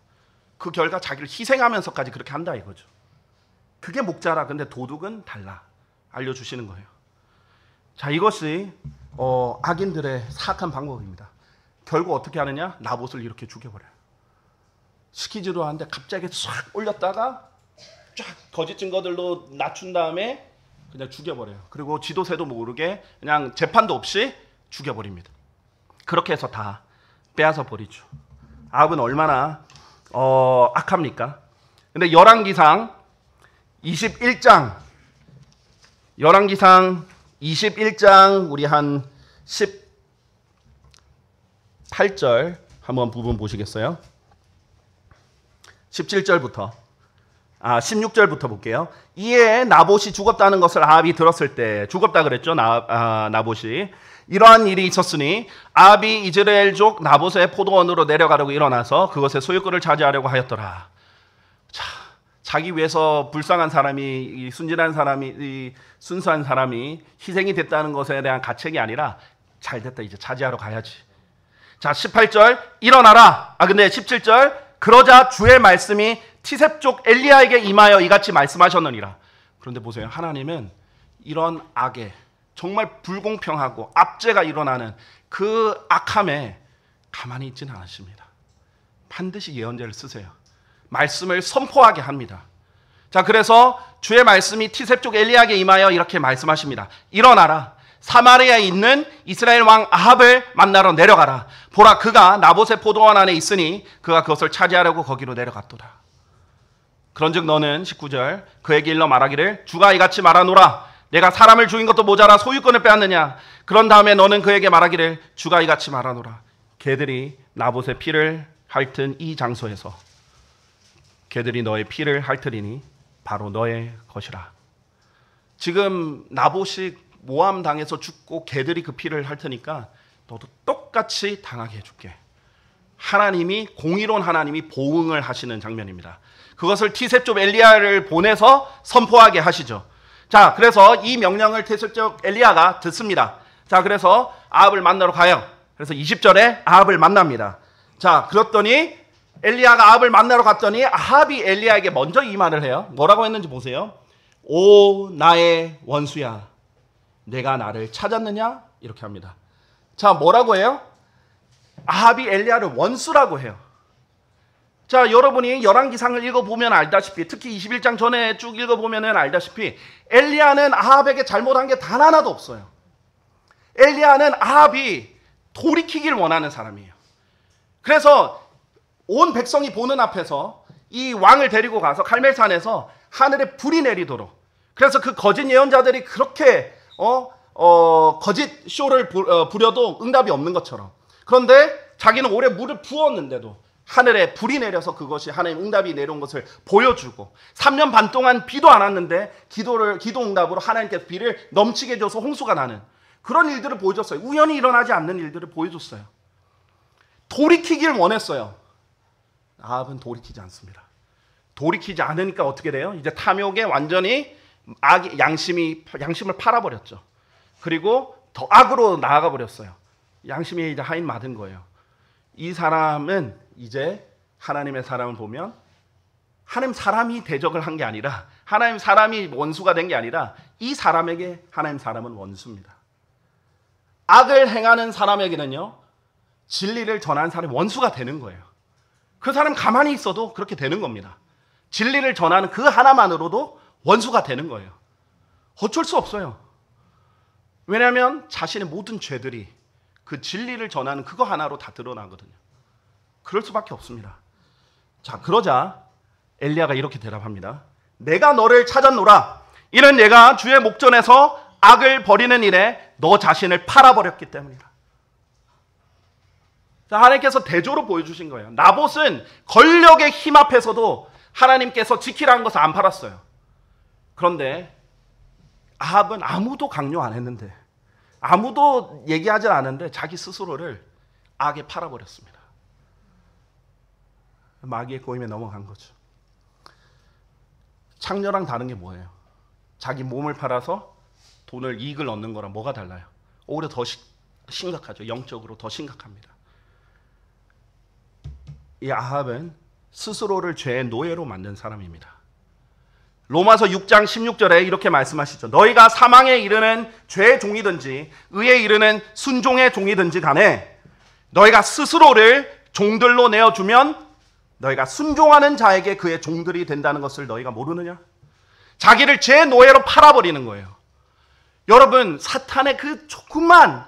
그 결과 자기를 희생하면서까지 그렇게 한다 이거죠. 그게 목자라. 근데 도둑은 달라. 알려주시는 거예요. 자, 이것이 어, 악인들의 사악한 방법입니다. 결국 어떻게 하느냐? 나봇을 이렇게 죽여버려요. 스키지로하는데 갑자기 싹 올렸다가 쫙 거짓 증거들로 낮춘 다음에 그냥 죽여버려요. 그리고 지도세도 모르게 그냥 재판도 없이 죽여버립니다. 그렇게 해서 다 빼앗아 버리죠. 악은 얼마나 어, 악합니까? 근데 열왕기상 21장 열왕기상 21장 우리 한 18절 한번 부분 보시겠어요? 17절부터 아 16절부터 볼게요. 이에 나봇이 죽었다는 것을 아합이 들었을 때 죽었다 그랬죠. 나, 아, 나봇이 이러한 일이 있었으니 아합이 이스라엘 족 나봇의 포도원으로 내려가려고 일어나서 그것의 소유권을 차지하려고 하였더라. 자기 위해서 불쌍한 사람이 순진한 사람이 순수한 사람이 희생이 됐다는 것에 대한 가책이 아니라 잘 됐다 이제 차지하러 가야지. 자 18절 일어나라. 아 근데 17절 그러자 주의 말씀이 티셉 쪽 엘리야에게 임하여 이같이 말씀하셨느니라. 그런데 보세요 하나님은 이런 악에 정말 불공평하고 압제가 일어나는 그 악함에 가만히 있지는 않으십니다. 반드시 예언자를 쓰세요. 말씀을 선포하게 합니다. 자, 그래서 주의 말씀이 티셉 쪽 엘리야에게 임하여 이렇게 말씀하십니다. 일어나라. 사마리아에 있는 이스라엘 왕 아합을 만나러 내려가라. 보라 그가 나봇의 포도원 안에 있으니 그가 그것을 차지하려고 거기로 내려갔도다. 그런즉 너는 19절 그에게 일러 말하기를 주가 이같이 말하노라 내가 사람을 죽인 것도 모자라 소유권을 빼앗느냐 그런 다음에 너는 그에게 말하기를 주가 이같이 말하노라 개들이 나봇의 피를 핥은 이 장소에서 개들이 너의 피를 핥으리니 바로 너의 것이라. 지금 나봇이 모함 당해서 죽고 개들이 그 피를 핥으니까 너도 똑같이 당하게 해줄게. 하나님이 공의론 하나님이 보응을 하시는 장면입니다. 그것을 티셉족 엘리야를 보내서 선포하게 하시죠. 자, 그래서 이 명령을 티셉족 엘리야가 듣습니다. 자, 그래서 아합을 만나러 가요. 그래서 20절에 아합을 만납니다. 자, 그랬더니 엘리야가 아합을 만나러 갔더니 아합이 엘리야에게 먼저 이 말을 해요. 뭐라고 했는지 보세요. 오 나의 원수야, 내가 나를 찾았느냐? 이렇게 합니다. 자 뭐라고 해요? 아합이 엘리야를 원수라고 해요. 자, 여러분이 열왕기상을 읽어보면 알다시피 특히 21장 전에 쭉 읽어보면 알다시피 엘리야는 아합에게 잘못한 게 단 하나도 없어요. 엘리야는 아합이 돌이키길 원하는 사람이에요. 그래서 온 백성이 보는 앞에서 이 왕을 데리고 가서 칼멜산에서 하늘에 불이 내리도록 그래서 그 거짓 예언자들이 그렇게 어, 어 거짓 쇼를 부, 어, 부려도 응답이 없는 것처럼 그런데 자기는 오래 물을 부었는데도 하늘에 불이 내려서 그것이 하나님 응답이 내려온 것을 보여주고 3년 반 동안 비도 안 왔는데 기도를 기도 응답으로 하나님께서 비를 넘치게 해 줘서 홍수가 나는 그런 일들을 보여줬어요. 우연히 일어나지 않는 일들을 보여줬어요. 돌이키길 원했어요. 아합은 돌이키지 않습니다. 돌이키지 않으니까 어떻게 돼요? 이제 탐욕에 완전히 악, 양심이 양심을 팔아버렸죠. 그리고 더 악으로 나아가 버렸어요. 양심이 이제 하인 맞은 거예요. 이 사람은 이제 하나님의 사람을 보면 하나님 사람이 대적을 한 게 아니라 하나님 사람이 원수가 된 게 아니라 이 사람에게 하나님 사람은 원수입니다. 악을 행하는 사람에게는요 진리를 전한 사람이 원수가 되는 거예요. 그 사람 가만히 있어도 그렇게 되는 겁니다. 진리를 전하는 그 하나만으로도 원수가 되는 거예요. 어쩔 수 없어요. 왜냐하면 자신의 모든 죄들이 그 진리를 전하는 그거 하나로 다 드러나거든요. 그럴 수밖에 없습니다. 자, 그러자 엘리야가 이렇게 대답합니다. 내가 너를 찾았노라. 이는 내가 주의 목전에서 악을 버리는 일에 너 자신을 팔아버렸기 때문이다. 하나님께서 대조로 보여주신 거예요. 나봇은 권력의 힘 앞에서도 하나님께서 지키라는 것을 안 팔았어요. 그런데 아합은 아무도 강요 안 했는데 아무도 얘기하지 않았데 자기 스스로를 악에 팔아버렸습니다. 마귀의 꼬임에 넘어간 거죠. 창녀랑 다른 게 뭐예요? 자기 몸을 팔아서 돈을 이익을 얻는 거랑 뭐가 달라요? 오히려 더 심각하죠. 영적으로 더 심각합니다. 이 아합은 스스로를 죄의 노예로 만든 사람입니다. 로마서 6장 16절에 이렇게 말씀하시죠. 너희가 사망에 이르는 죄의 종이든지 의에 이르는 순종의 종이든지 간에 너희가 스스로를 종들로 내어주면 너희가 순종하는 자에게 그의 종들이 된다는 것을 너희가 모르느냐? 자기를 죄의 노예로 팔아버리는 거예요. 여러분, 사탄의 그 조그만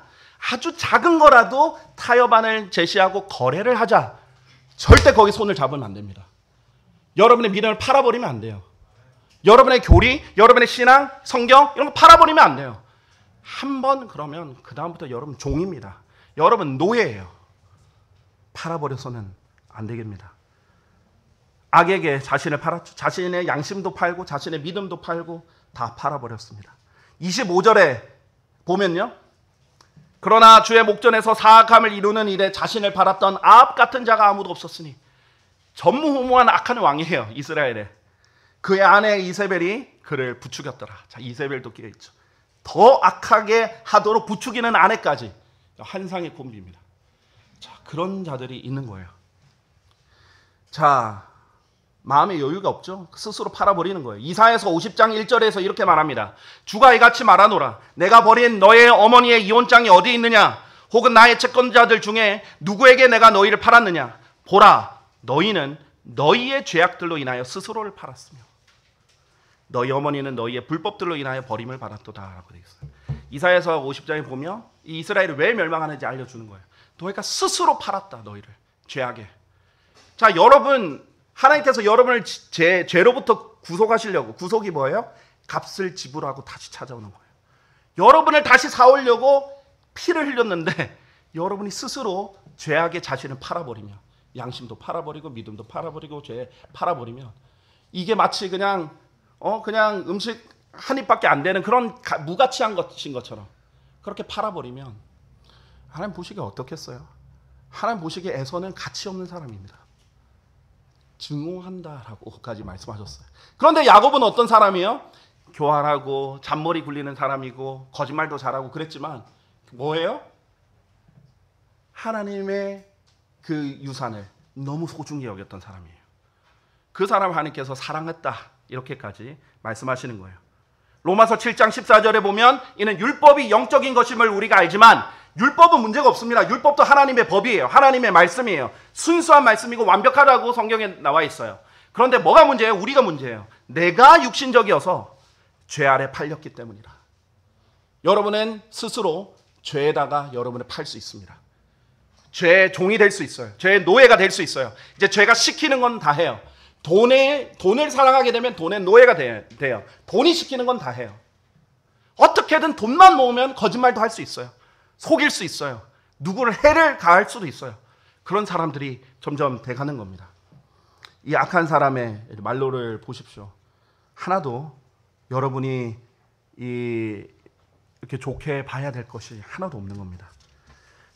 아주 작은 거라도 타협안을 제시하고 거래를 하자. 절대 거기 손을 잡으면 안 됩니다. 여러분의 믿음을 팔아버리면 안 돼요. 여러분의 교리, 여러분의 신앙, 성경 이런 거 팔아버리면 안 돼요. 한 번 그러면 그 다음부터 여러분 종입니다. 여러분 노예예요. 팔아버려서는 안 되겠습니다. 악에게 자신을 팔았죠. 자신의 양심도 팔고 자신의 믿음도 팔고 다 팔아버렸습니다. 25절에 보면요. 그러나 주의 목전에서 사악함을 이루는 일에 자신을 바랐던 아합 같은 자가 아무도 없었으니 전무후무한 악한 왕이에요 이스라엘에 그의 아내 이세벨이 그를 부추겼더라 자 이세벨도 끼어 있죠 더 악하게 하도록 부추기는 아내까지 환상의 콤비입니다 자 그런 자들이 있는 거예요 자 마음의 여유가 없죠. 스스로 팔아버리는 거예요. 이사에서 50장 1절에서 이렇게 말합니다. 주가 이같이 말하노라. 내가 버린 너의 어머니의 이혼장이 어디 있느냐? 혹은 나의 채권자들 중에 누구에게 내가 너희를 팔았느냐? 보라, 너희는 너희의 죄악들로 인하여 스스로를 팔았으며 너희 어머니는 너희의 불법들로 인하여 버림을 받았도다라고 되어 있어요. 이사에서 50장에 보면 이이스라엘을왜 멸망하는지 알려주는 거예요. 너희가 스스로 팔았다 너희를 죄악에. 자 여러분 하나님께서 여러분을 죄, 죄로부터 구속하시려고 구속이 뭐예요? 값을 지불하고 다시 찾아오는 거예요. 여러분을 다시 사오려고 피를 흘렸는데 [laughs] 여러분이 스스로 죄악의 자신을 팔아버리면 양심도 팔아버리고 믿음도 팔아버리고 죄 팔아버리면 이게 마치 그냥 어 그냥 음식 한 입밖에 안 되는 그런 가, 무가치한 것인 것처럼 그렇게 팔아버리면 하나님 보시기에 어떻겠어요? 하나님 보시기에 에서는 가치 없는 사람입니다. 증오한다라고까지 말씀하셨어요. 그런데 야곱은 어떤 사람이요 교활하고 잔머리 굴리는 사람이고 거짓말도 잘하고 그랬지만 뭐예요? 하나님의 그 유산을 너무 소중히 여겼던 사람이에요. 그 사람 하나님께서 사랑했다 이렇게까지 말씀하시는 거예요. 로마서 7장 14절에 보면 이는 율법이 영적인 것임을 우리가 알지만 율법은 문제가 없습니다. 율법도 하나님의 법이에요. 하나님의 말씀이에요. 순수한 말씀이고 완벽하다고 성경에 나와 있어요. 그런데 뭐가 문제예요? 우리가 문제예요. 내가 육신적이어서 죄 아래 팔렸기 때문이라. 여러분은 스스로 죄에다가 여러분을 팔 수 있습니다. 죄의 종이 될 수 있어요. 죄의 노예가 될 수 있어요. 이제 죄가 시키는 건 다 해요. 돈에, 돈을 사랑하게 되면 돈의 노예가 돼요. 돈이 시키는 건 다 해요. 어떻게든 돈만 모으면 거짓말도 할 수 있어요. 속일 수 있어요. 누구를 해를 가할 수도 있어요. 그런 사람들이 점점 돼가는 겁니다. 이 악한 사람의 말로를 보십시오. 하나도 여러분이 이 이렇게 좋게 봐야 될 것이 하나도 없는 겁니다.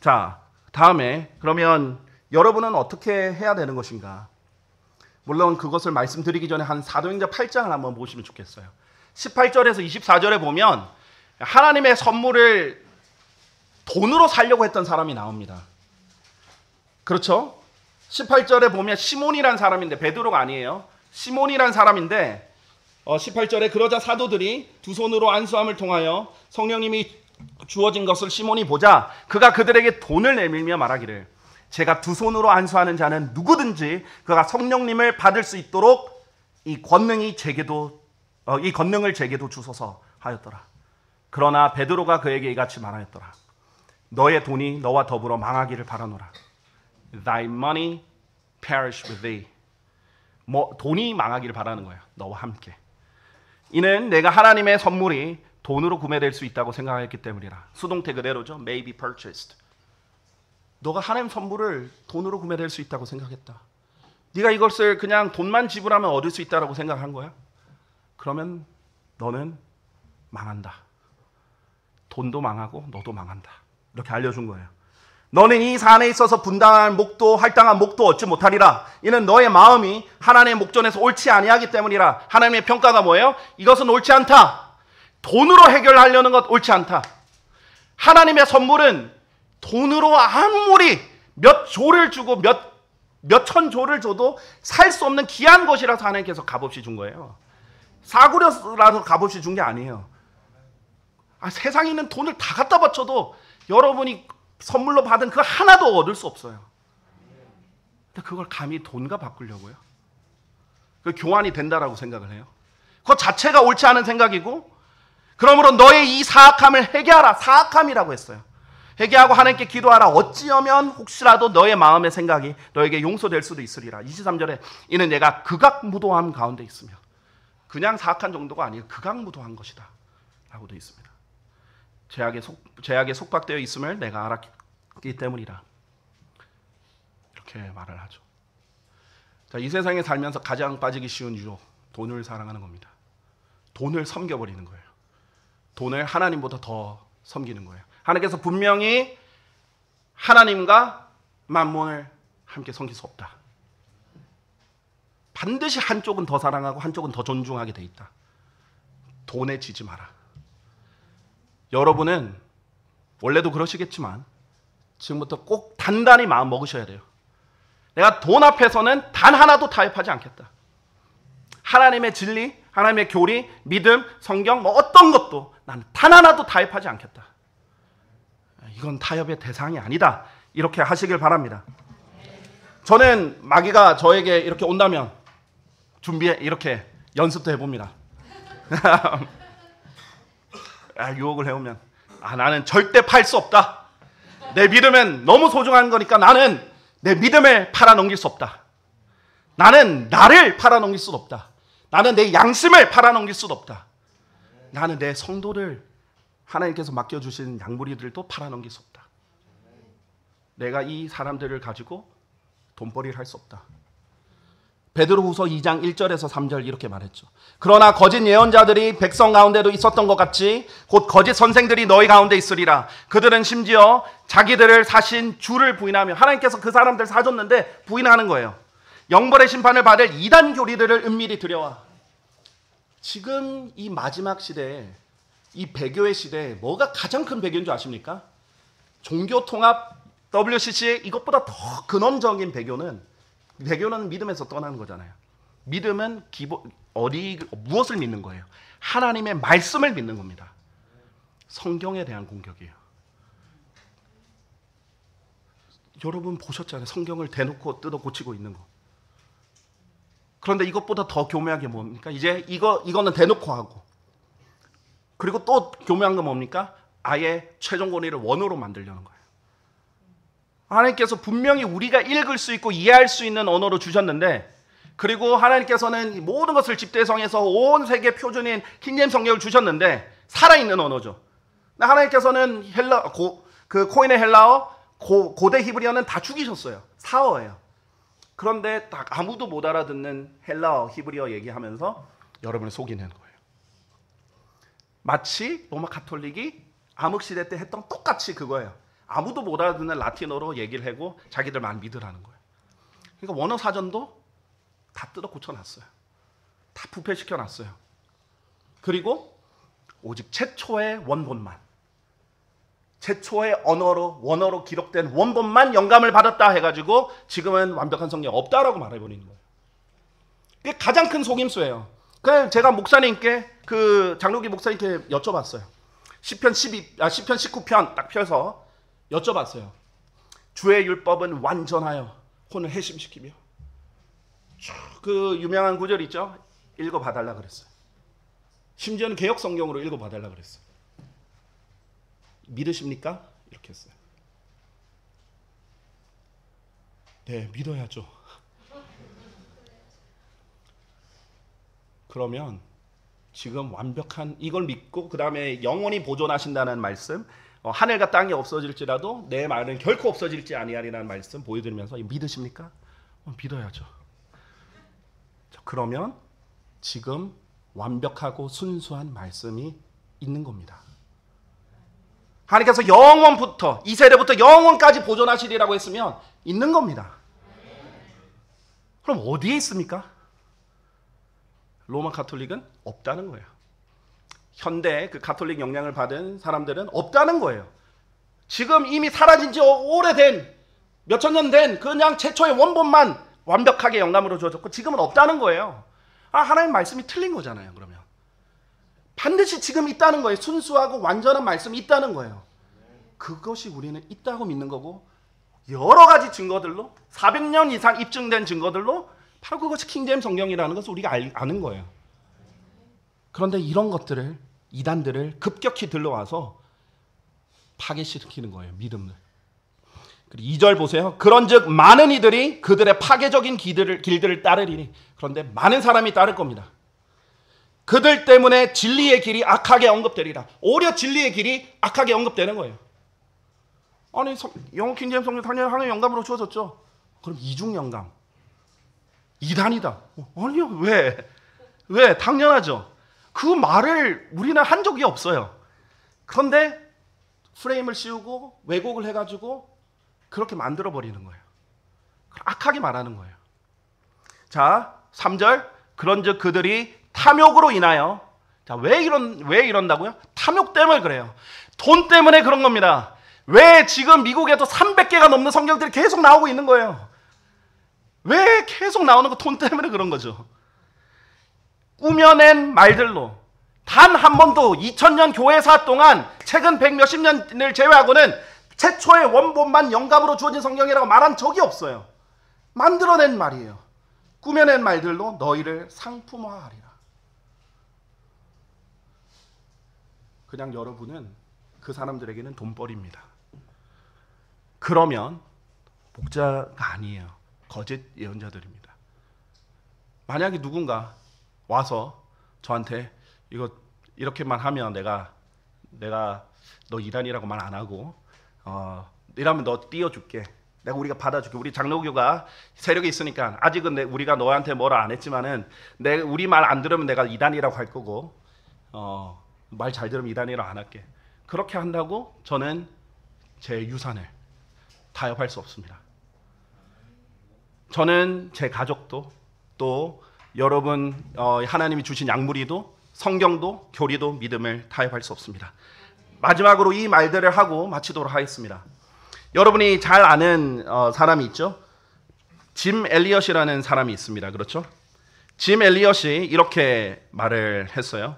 자, 다음에 그러면 여러분은 어떻게 해야 되는 것인가? 물론 그것을 말씀드리기 전에 한 사도행전 8장을 한번 보시면 좋겠어요. 18절에서 24절에 보면 하나님의 선물을 돈으로 살려고 했던 사람이 나옵니다. 그렇죠? 18절에 보면 시몬이란 사람인데 베드로가 아니에요. 시몬이란 사람인데 18절에 어, 그러자 사도들이 두 손으로 안수함을 통하여 성령님이 주어진 것을 시몬이 보자 그가 그들에게 돈을 내밀며 말하기를 제가 두 손으로 안수하는 자는 누구든지 그가 성령님을 받을 수 있도록 이 권능이 제게도 어, 이 권능을 제게도 주소서 하였더라. 그러나 베드로가 그에게 이같이 말하였더라. 너의 돈이 너와 더불어 망하기를 바라노라. Thy money perish with thee. 뭐 돈이 망하기를 바라는 거야. 너와 함께. 이는 내가 하나님의 선물이 돈으로 구매될 수 있다고 생각했기 때문이라. 수동태 그대로죠. May be purchased. 너가 하나님 선물을 돈으로 구매될 수 있다고 생각했다. 네가 이것을 그냥 돈만 지불하면 얻을 수 있다라고 생각한 거야. 그러면 너는 망한다. 돈도 망하고 너도 망한다. 이렇게 알려준 거예요. 너는 이 산에 있어서 분당한 목도 할당한 목도 얻지 못하리라. 이는 너의 마음이 하나님의 목전에서 옳지 아니하기 때문이라. 하나님의 평가가 뭐예요? 이것은 옳지 않다. 돈으로 해결하려는 것 옳지 않다. 하나님의 선물은 돈으로 아무리 몇 조를 주고 몇 몇 천 조를 줘도 살 수 없는 귀한 것이라서 하나님께서 값없이 준 거예요. 사구려라서 값없이 준 게 아니에요. 아, 세상에 있는 돈을 다 갖다 바쳐도 여러분이 선물로 받은 그 하나도 얻을 수 없어요. 근데 그걸 감히 돈과 바꾸려고요? 그 교환이 된다라고 생각을 해요. 그 자체가 옳지 않은 생각이고, 그러므로 너의 이 사악함을 해결하라. 사악함이라고 했어요. 회개하고 하나님께 기도하라. 어찌하면 혹시라도 너의 마음의 생각이 너에게 용서될 수도 있으리라. 23절에 이는 얘가 극악무도함 가운데 있으며 그냥 사악한 정도가 아니에요. 극악무도한 것이다. 라고 되어 있습니다. 제약에, 속, 제약에 속박되어 있음을 내가 알았기 때문이라. 이렇게 말을 하죠. 자, 이 세상에 살면서 가장 빠지기 쉬운 유혹, 돈을 사랑하는 겁니다. 돈을 섬겨버리는 거예요. 돈을 하나님보다 더 섬기는 거예요. 하나님께서 분명히 하나님과 만몬을 함께 섬길 수 없다. 반드시 한쪽은 더 사랑하고 한쪽은 더 존중하게 돼 있다. 돈에 지지 마라. 여러분은 원래도 그러시겠지만 지금부터 꼭 단단히 마음 먹으셔야 돼요. 내가 돈 앞에서는 단 하나도 타협하지 않겠다. 하나님의 진리, 하나님의 교리, 믿음, 성경 뭐 어떤 것도 나는 단 하나도 타협하지 않겠다. 이건 타협의 대상이 아니다. 이렇게 하시길 바랍니다. 저는 마귀가 저에게 이렇게 온다면 준비해 이렇게 연습도 해봅니다. [laughs] 아, 유혹을 해오면 아 나는 절대 팔 수 없다. 내 믿음은 너무 소중한 거니까 나는 내 믿음을 팔아넘길 수 없다. 나는 나를 팔아넘길 수 없다. 나는 내 양심을 팔아넘길 수 없다. 나는 내 성도를 하나님께서 맡겨주신 양부리들도 팔아넘길 수 없다. 내가 이 사람들을 가지고 돈벌이를 할 수 없다. 베드로후서 2장 1절에서 3절 이렇게 말했죠. 그러나 거짓 예언자들이 백성 가운데도 있었던 것 같이 곧 거짓 선생들이 너희 가운데 있으리라. 그들은 심지어 자기들을 사신 주를 부인하며 하나님께서 그 사람들 사줬는데 부인하는 거예요. 영벌의 심판을 받을 이단 교리들을 은밀히 들여와. 지금 이 마지막 시대에 이 배교의 시대에 뭐가 가장 큰 배교인 줄 아십니까? 종교 통합 WCC 이것보다 더 근원적인 배교는 배교는 믿음에서 떠나는 거잖아요. 믿음은 기본 어디 무엇을 믿는 거예요? 하나님의 말씀을 믿는 겁니다. 성경에 대한 공격이에요. 여러분 보셨잖아요. 성경을 대놓고 뜯어 고치고 있는 거. 그런데 이것보다 더 교묘하게 뭡니까? 이제 이거 이거는 대놓고 하고 그리고 또 교묘한 건 뭡니까? 아예 최종 권위를 원어로 만들려는 거요 하나님께서 분명히 우리가 읽을 수 있고 이해할 수 있는 언어로 주셨는데 그리고 하나님께서는 모든 것을 집대성해서온 세계 표준인 킹잼 성경을 주셨는데 살아있는 언어죠. 하나님께서는 헬라 고, 그 코인의 헬라어 고, 고대 히브리어는 다 죽이셨어요. 사어예요. 그런데 딱 아무도 못 알아듣는 헬라어 히브리어 얘기하면서 여러분을 속이는 거예요. 마치 로마 카톨릭이 암흑 시대 때 했던 똑같이 그거예요. 아무도 못 알아듣는 라틴어로 얘기를 하고 자기들만 믿으라는 거예요. 그러니까 원어 사전도 다 뜯어 고쳐놨어요. 다 부패시켜놨어요. 그리고 오직 최초의 원본만 최초의 언어로 원어로 기록된 원본만 영감을 받았다 해가지고 지금은 완벽한 성경 없다라고 말해버리는 거예요. 그게 가장 큰 속임수예요. 그래 제가 목사님께 그 장로기 목사님께 여쭤봤어요. 1편 12, 아, 1편 19편 딱 펴서 여쭤봤어요. 주의 율법은 완전하여 혼을 해심시키며 그 유명한 구절 있죠? 읽어봐달라 그랬어요. 심지어는 개혁 성경으로 읽어봐달라 그랬어요. 믿으십니까? 이렇게 했어요. 네, 믿어야죠. 그러면 지금 완벽한 이걸 믿고 그 다음에 영원히 보존하신다는 말씀 하늘과 어, 땅이 없어질지라도 내 말은 결코 없어질지 아니하리라는 말씀 보여드리면서 믿으십니까? 어, 믿어야죠. 그러면 지금 완벽하고 순수한 말씀이 있는 겁니다. 하나님께서 영원부터 이 세대부터 영원까지 보존하시리라고 했으면 있는 겁니다. 그럼 어디에 있습니까? 로마 카톨릭은 없다는 거예요. 현대 그 가톨릭 영향을 받은 사람들은 없다는 거예요. 지금 이미 사라진 지 오래된 몇천 년 된 그냥 최초의 원본만 완벽하게 영감으로 주어졌고 지금은 없다는 거예요. 아, 하나님 말씀이 틀린 거잖아요, 그러면. 반드시 지금 있다는 거예요. 순수하고 완전한 말씀이 있다는 거예요. 그것이 우리는 있다고 믿는 거고 여러 가지 증거들로 400년 이상 입증된 증거들로 바로 그것이 킹제 성경이라는 것을 우리가 아는 거예요. 그런데 이런 것들을 이단들을 급격히 들러와서 파괴시키는 거예요. 믿음을. 그리고 2절 보세요. 그런즉 많은 이들이 그들의 파괴적인 길들을, 길들을 따르리니 그런데 많은 사람이 따를 겁니다. 그들 때문에 진리의 길이 악하게 언급되리라. 오히려 진리의 길이 악하게 언급되는 거예요. 아니 영어 킹제임 성경 당연히 하나의 영감으로 주어졌죠. 그럼 이중 영감. 이단이다. 어, 아니요. 왜? 왜? 당연하죠. 그 말을 우리는 한 적이 없어요. 그런데 프레임을 씌우고 왜곡을 해가지고 그렇게 만들어버리는 거예요. 악하게 말하는 거예요. 자, 3절. 그런 즉 그들이 탐욕으로 인하여. 자, 왜 이런, 왜 이런다고요? 탐욕 때문에 그래요. 돈 때문에 그런 겁니다. 왜 지금 미국에도 300개가 넘는 성경들이 계속 나오고 있는 거예요? 왜 계속 나오는 거 돈 때문에 그런 거죠. 꾸며낸 말들로 단 한 번도 2000년 교회사 동안 최근 100 몇십 년을 제외하고는 최초의 원본만 영감으로 주어진 성경이라고 말한 적이 없어요. 만들어낸 말이에요. 꾸며낸 말들로 너희를 상품화하리라. 그냥 여러분은 그 사람들에게는 돈벌입니다. 그러면 목자가 아니에요. 거짓 예언자들입니다. 만약에 누군가 와서 저한테 이거 이렇게만 하면 내가 내가 너 이단이라고 말 안 하고 어, 이러면 너 띄워줄게. 내가 우리가 받아줄게. 우리 장로교가 세력이 있으니까 아직은 내, 우리가 너한테 뭐라 안 했지만은 내 우리 말 안 들으면 내가 이단이라고 할 거고 어, 말잘 들으면 이단이라고 안 할게. 그렇게 한다고 저는 제 유산을 타협할 수 없습니다. 저는 제 가족도 또 여러분 어, 하나님이 주신 약물이도 성경도 교리도 믿음을 타협할 수 없습니다. 마지막으로 이 말들을 하고 마치도록 하겠습니다. 여러분이 잘 아는 어, 사람이 있죠? 짐 엘리엇이라는 사람이 있습니다. 그렇죠? 짐 엘리엇이 이렇게 말을 했어요.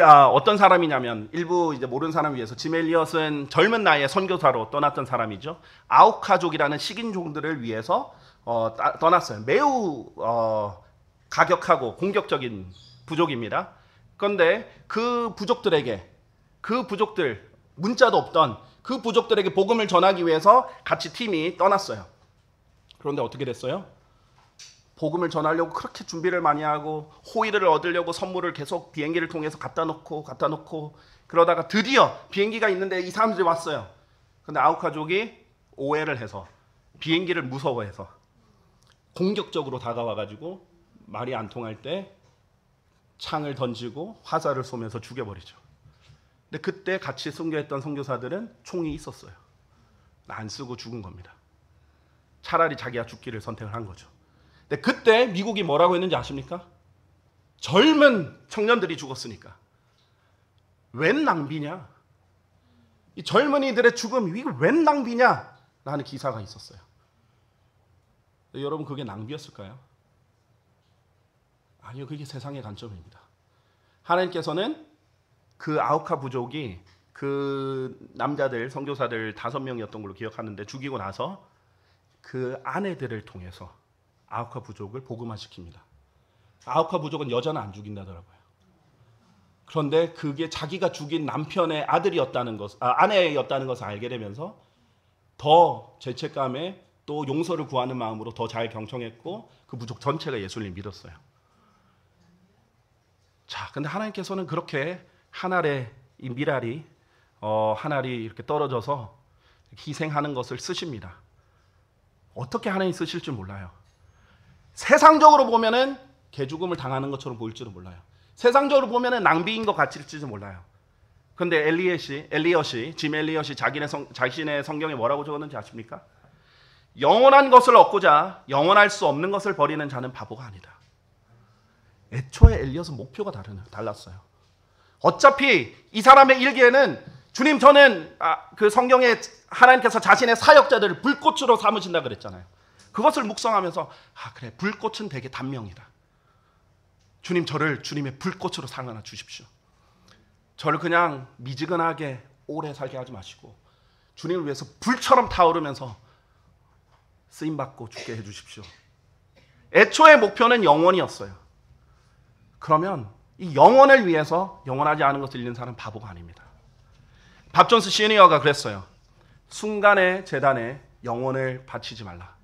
아, 어떤 사람이냐면 일부 이제 모르는 사람 위해서 짐 엘리엇은 젊은 나이에 선교사로 떠났던 사람이죠. 아우카족이라는 식인종들을 위해서 어, 떠났어요. 매우 어, 가격하고 공격적인 부족입니다. 그런데 그 부족들에게 그 부족들 문자도 없던 그 부족들에게 복음을 전하기 위해서 같이 팀이 떠났어요. 그런데 어떻게 됐어요? 복음을 전하려고 그렇게 준비를 많이 하고 호의를 얻으려고 선물을 계속 비행기를 통해서 갖다 놓고 갖다 놓고 그러다가 드디어 비행기가 있는데 이 사람들이 왔어요. 근데 아우카족이 오해를 해서 비행기를 무서워해서 공격적으로 다가와가지고 말이 안 통할 때 창을 던지고 화살을 쏘면서 죽여버리죠. 근데 그때 같이 선교했던 선교사들은 총이 있었어요. 안 쓰고 죽은 겁니다. 차라리 자기가 죽기를 선택을 한 거죠. 근데 그때 미국이 뭐라고 했는지 아십니까? 젊은 청년들이 죽었으니까. 웬 낭비냐? 이 젊은이들의 죽음, 이거 웬 낭비냐? 라는 기사가 있었어요. 여러분 그게 낭비였을까요? 아니요, 그게 세상의 관점입니다. 하나님께서는 그 아우카 부족이 그 남자들 선교사들 다섯 명이었던 걸로 기억하는데 죽이고 나서 그 아내들을 통해서 아우카 부족을 복음화시킵니다. 아우카 부족은 여자는 안 죽인다더라고요. 그런데 그게 자기가 죽인 남편의 아들이었다는 것, 아, 아내였다는 것을 알게 되면서 더 죄책감에 또 용서를 구하는 마음으로 더 잘 경청했고 그 부족 전체가 예수를 믿었어요. 자, 근데 하나님께서는 그렇게 한 알의 이 미랄이 어, 한 알이 이렇게 떨어져서 희생하는 것을 쓰십니다. 어떻게 하나님 쓰실 줄 몰라요. 세상적으로 보면은 개죽음을 당하는 것처럼 보일 줄은 몰라요. 세상적으로 보면은 낭비인 것 같을지도 몰라요. 근데 엘리엇이 엘리엇이 짐 엘리엇이 자기네 성, 자신의 성경에 뭐라고 적었는지 아십니까? 영원한 것을 얻고자 영원할 수 없는 것을 버리는 자는 바보가 아니다. 애초에 엘리엇은 목표가 다르, 달랐어요. 어차피 이 사람의 일기에는 주님 저는 아, 그 성경에 하나님께서 자신의 사역자들을 불꽃으로 삼으신다 그랬잖아요. 그것을 묵상하면서 아 그래 불꽃은 되게 단명이다. 주님 저를 주님의 불꽃으로 삼아 주십시오. 저를 그냥 미지근하게 오래 살게 하지 마시고 주님을 위해서 불처럼 타오르면서 쓰임 받고 죽게 해 주십시오. 애초의 목표는 영원이었어요. 그러면 이 영원을 위해서 영원하지 않은 것을 잃는 사람은 바보가 아닙니다. 밥존스 시니어가 그랬어요. 순간의 재단에 영혼을 바치지 말라.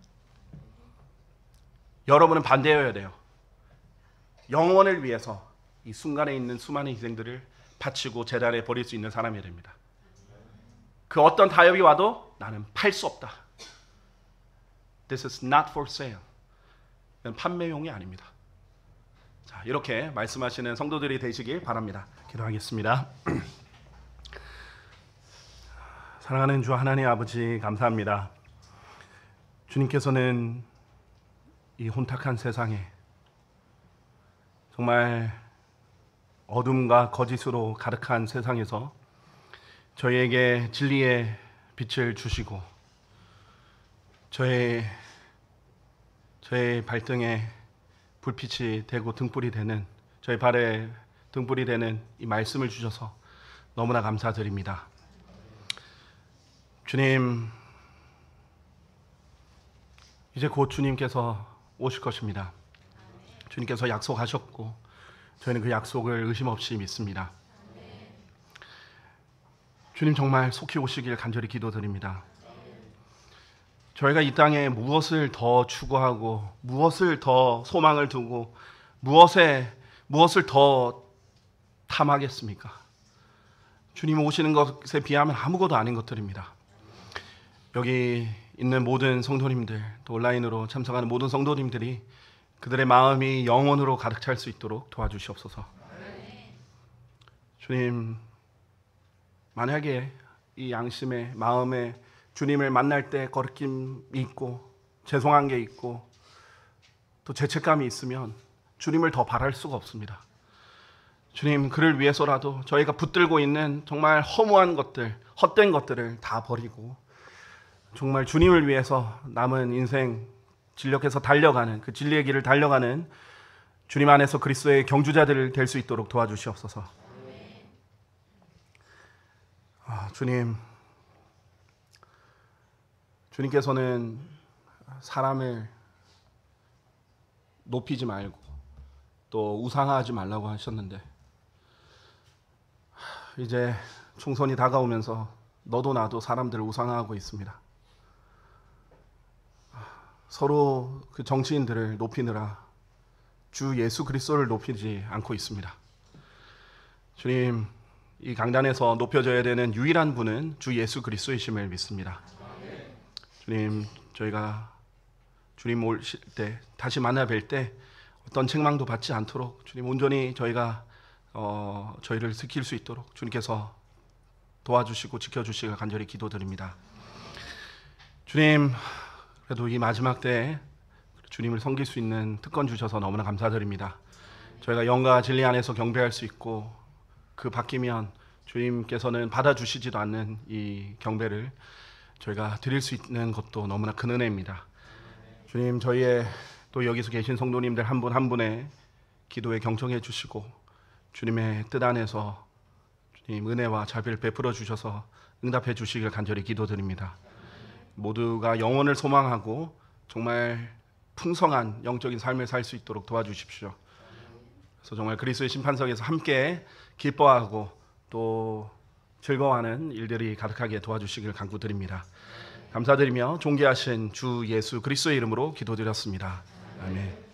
여러분은 반대여야 돼요. 영혼을 위해서 이 순간에 있는 수많은 희생들을 바치고 재단에 버릴 수 있는 사람이 됩니다. 그 어떤 타협이 와도 나는 팔 수 없다. This is not for sale. 판매용이 아닙니다. 자, 이렇게 말씀하시는 성도들이 되시길 바랍니다. 기도하겠습니다. [clears throat] 사랑하는 주 하나님 아버지 감사합니다. 주님께서는 이 혼탁한 세상에 정말 어둠과 거짓으로 가득한 세상에서 저희에게 진리의 빛을 주시고 저의 저의 발등에 불빛이 되고 등불이 되는 저희 발에 등불이 되는 이 말씀을 주셔서 너무나 감사드립니다. 주님 이제 곧 주님께서 오실 것입니다. 주님께서 약속하셨고 저희는 그 약속을 의심 없이 믿습니다. 주님 정말 속히 오시길 간절히 기도드립니다. 저희가 이 땅에 무엇을 더 추구하고 무엇을 더 소망을 두고 무엇에 무엇을 더 탐하겠습니까? 주님 오시는 것에 비하면 아무것도 아닌 것들입니다. 여기 있는 모든 성도님들, 또 온라인으로 참석하는 모든 성도님들이 그들의 마음이 영혼으로 가득 찰 수 있도록 도와주시옵소서. 주님, 만약에 이 양심의 마음의 주님을 만날 때거룩함이 있고 죄송한 게 있고 또 죄책감이 있으면 주님을 더 바랄 수가 없습니다. 주님, 그를 위해서라도 저희가 붙들고 있는 정말 허무한 것들, 헛된 것들을 다 버리고 정말 주님을 위해서 남은 인생 진력해서 달려가는 그 진리의 길을 달려가는 주님 안에서 그리스도의 경주자들을 될 수 있도록 도와주시옵소서. 아, 주님, 주님께서는 사람을 높이지 말고 또 우상화하지 말라고 하셨는데 이제 총선이 다가오면서 너도 나도 사람들을 우상화하고 있습니다. 서로 그 정치인들을 높이느라 주 예수 그리스도를 높이지 않고 있습니다. 주님, 이 강단에서 높여져야 되는 유일한 분은 주 예수 그리스도이심을 믿습니다. 주님 저희가 주님 올때 다시 만나 뵐때 어떤 책망도 받지 않도록 주님 온전히 저희가 어, 저희를 지킬 수 있도록 주님께서 도와주시고 지켜주시길 간절히 기도드립니다. 주님 그래도 이 마지막 때 주님을 섬길 수 있는 특권 주셔서 너무나 감사드립니다. 저희가 영과 진리 안에서 경배할 수 있고 그 바뀌면 주님께서는 받아주시지도 않는 이 경배를 저희가 드릴 수 있는 것도 너무나 큰 은혜입니다. 주님, 저희의 또 여기서 계신 성도님들 한 분 한 분의 기도에 경청해 주시고 주님의 뜻 안에서 주님 은혜와 자비를 베풀어 주셔서 응답해 주시길 간절히 기도드립니다. 모두가 영원을 소망하고 정말 풍성한 영적인 삶을 살 수 있도록 도와주십시오. 그래서 정말 그리스도의 심판석에서 함께 기뻐하고 또 즐거워하는 일들이 가득하게 도와주시길 간구드립니다. 감사드리며 존귀하신 주 예수 그리스도의 이름으로 기도드렸습니다. 아멘.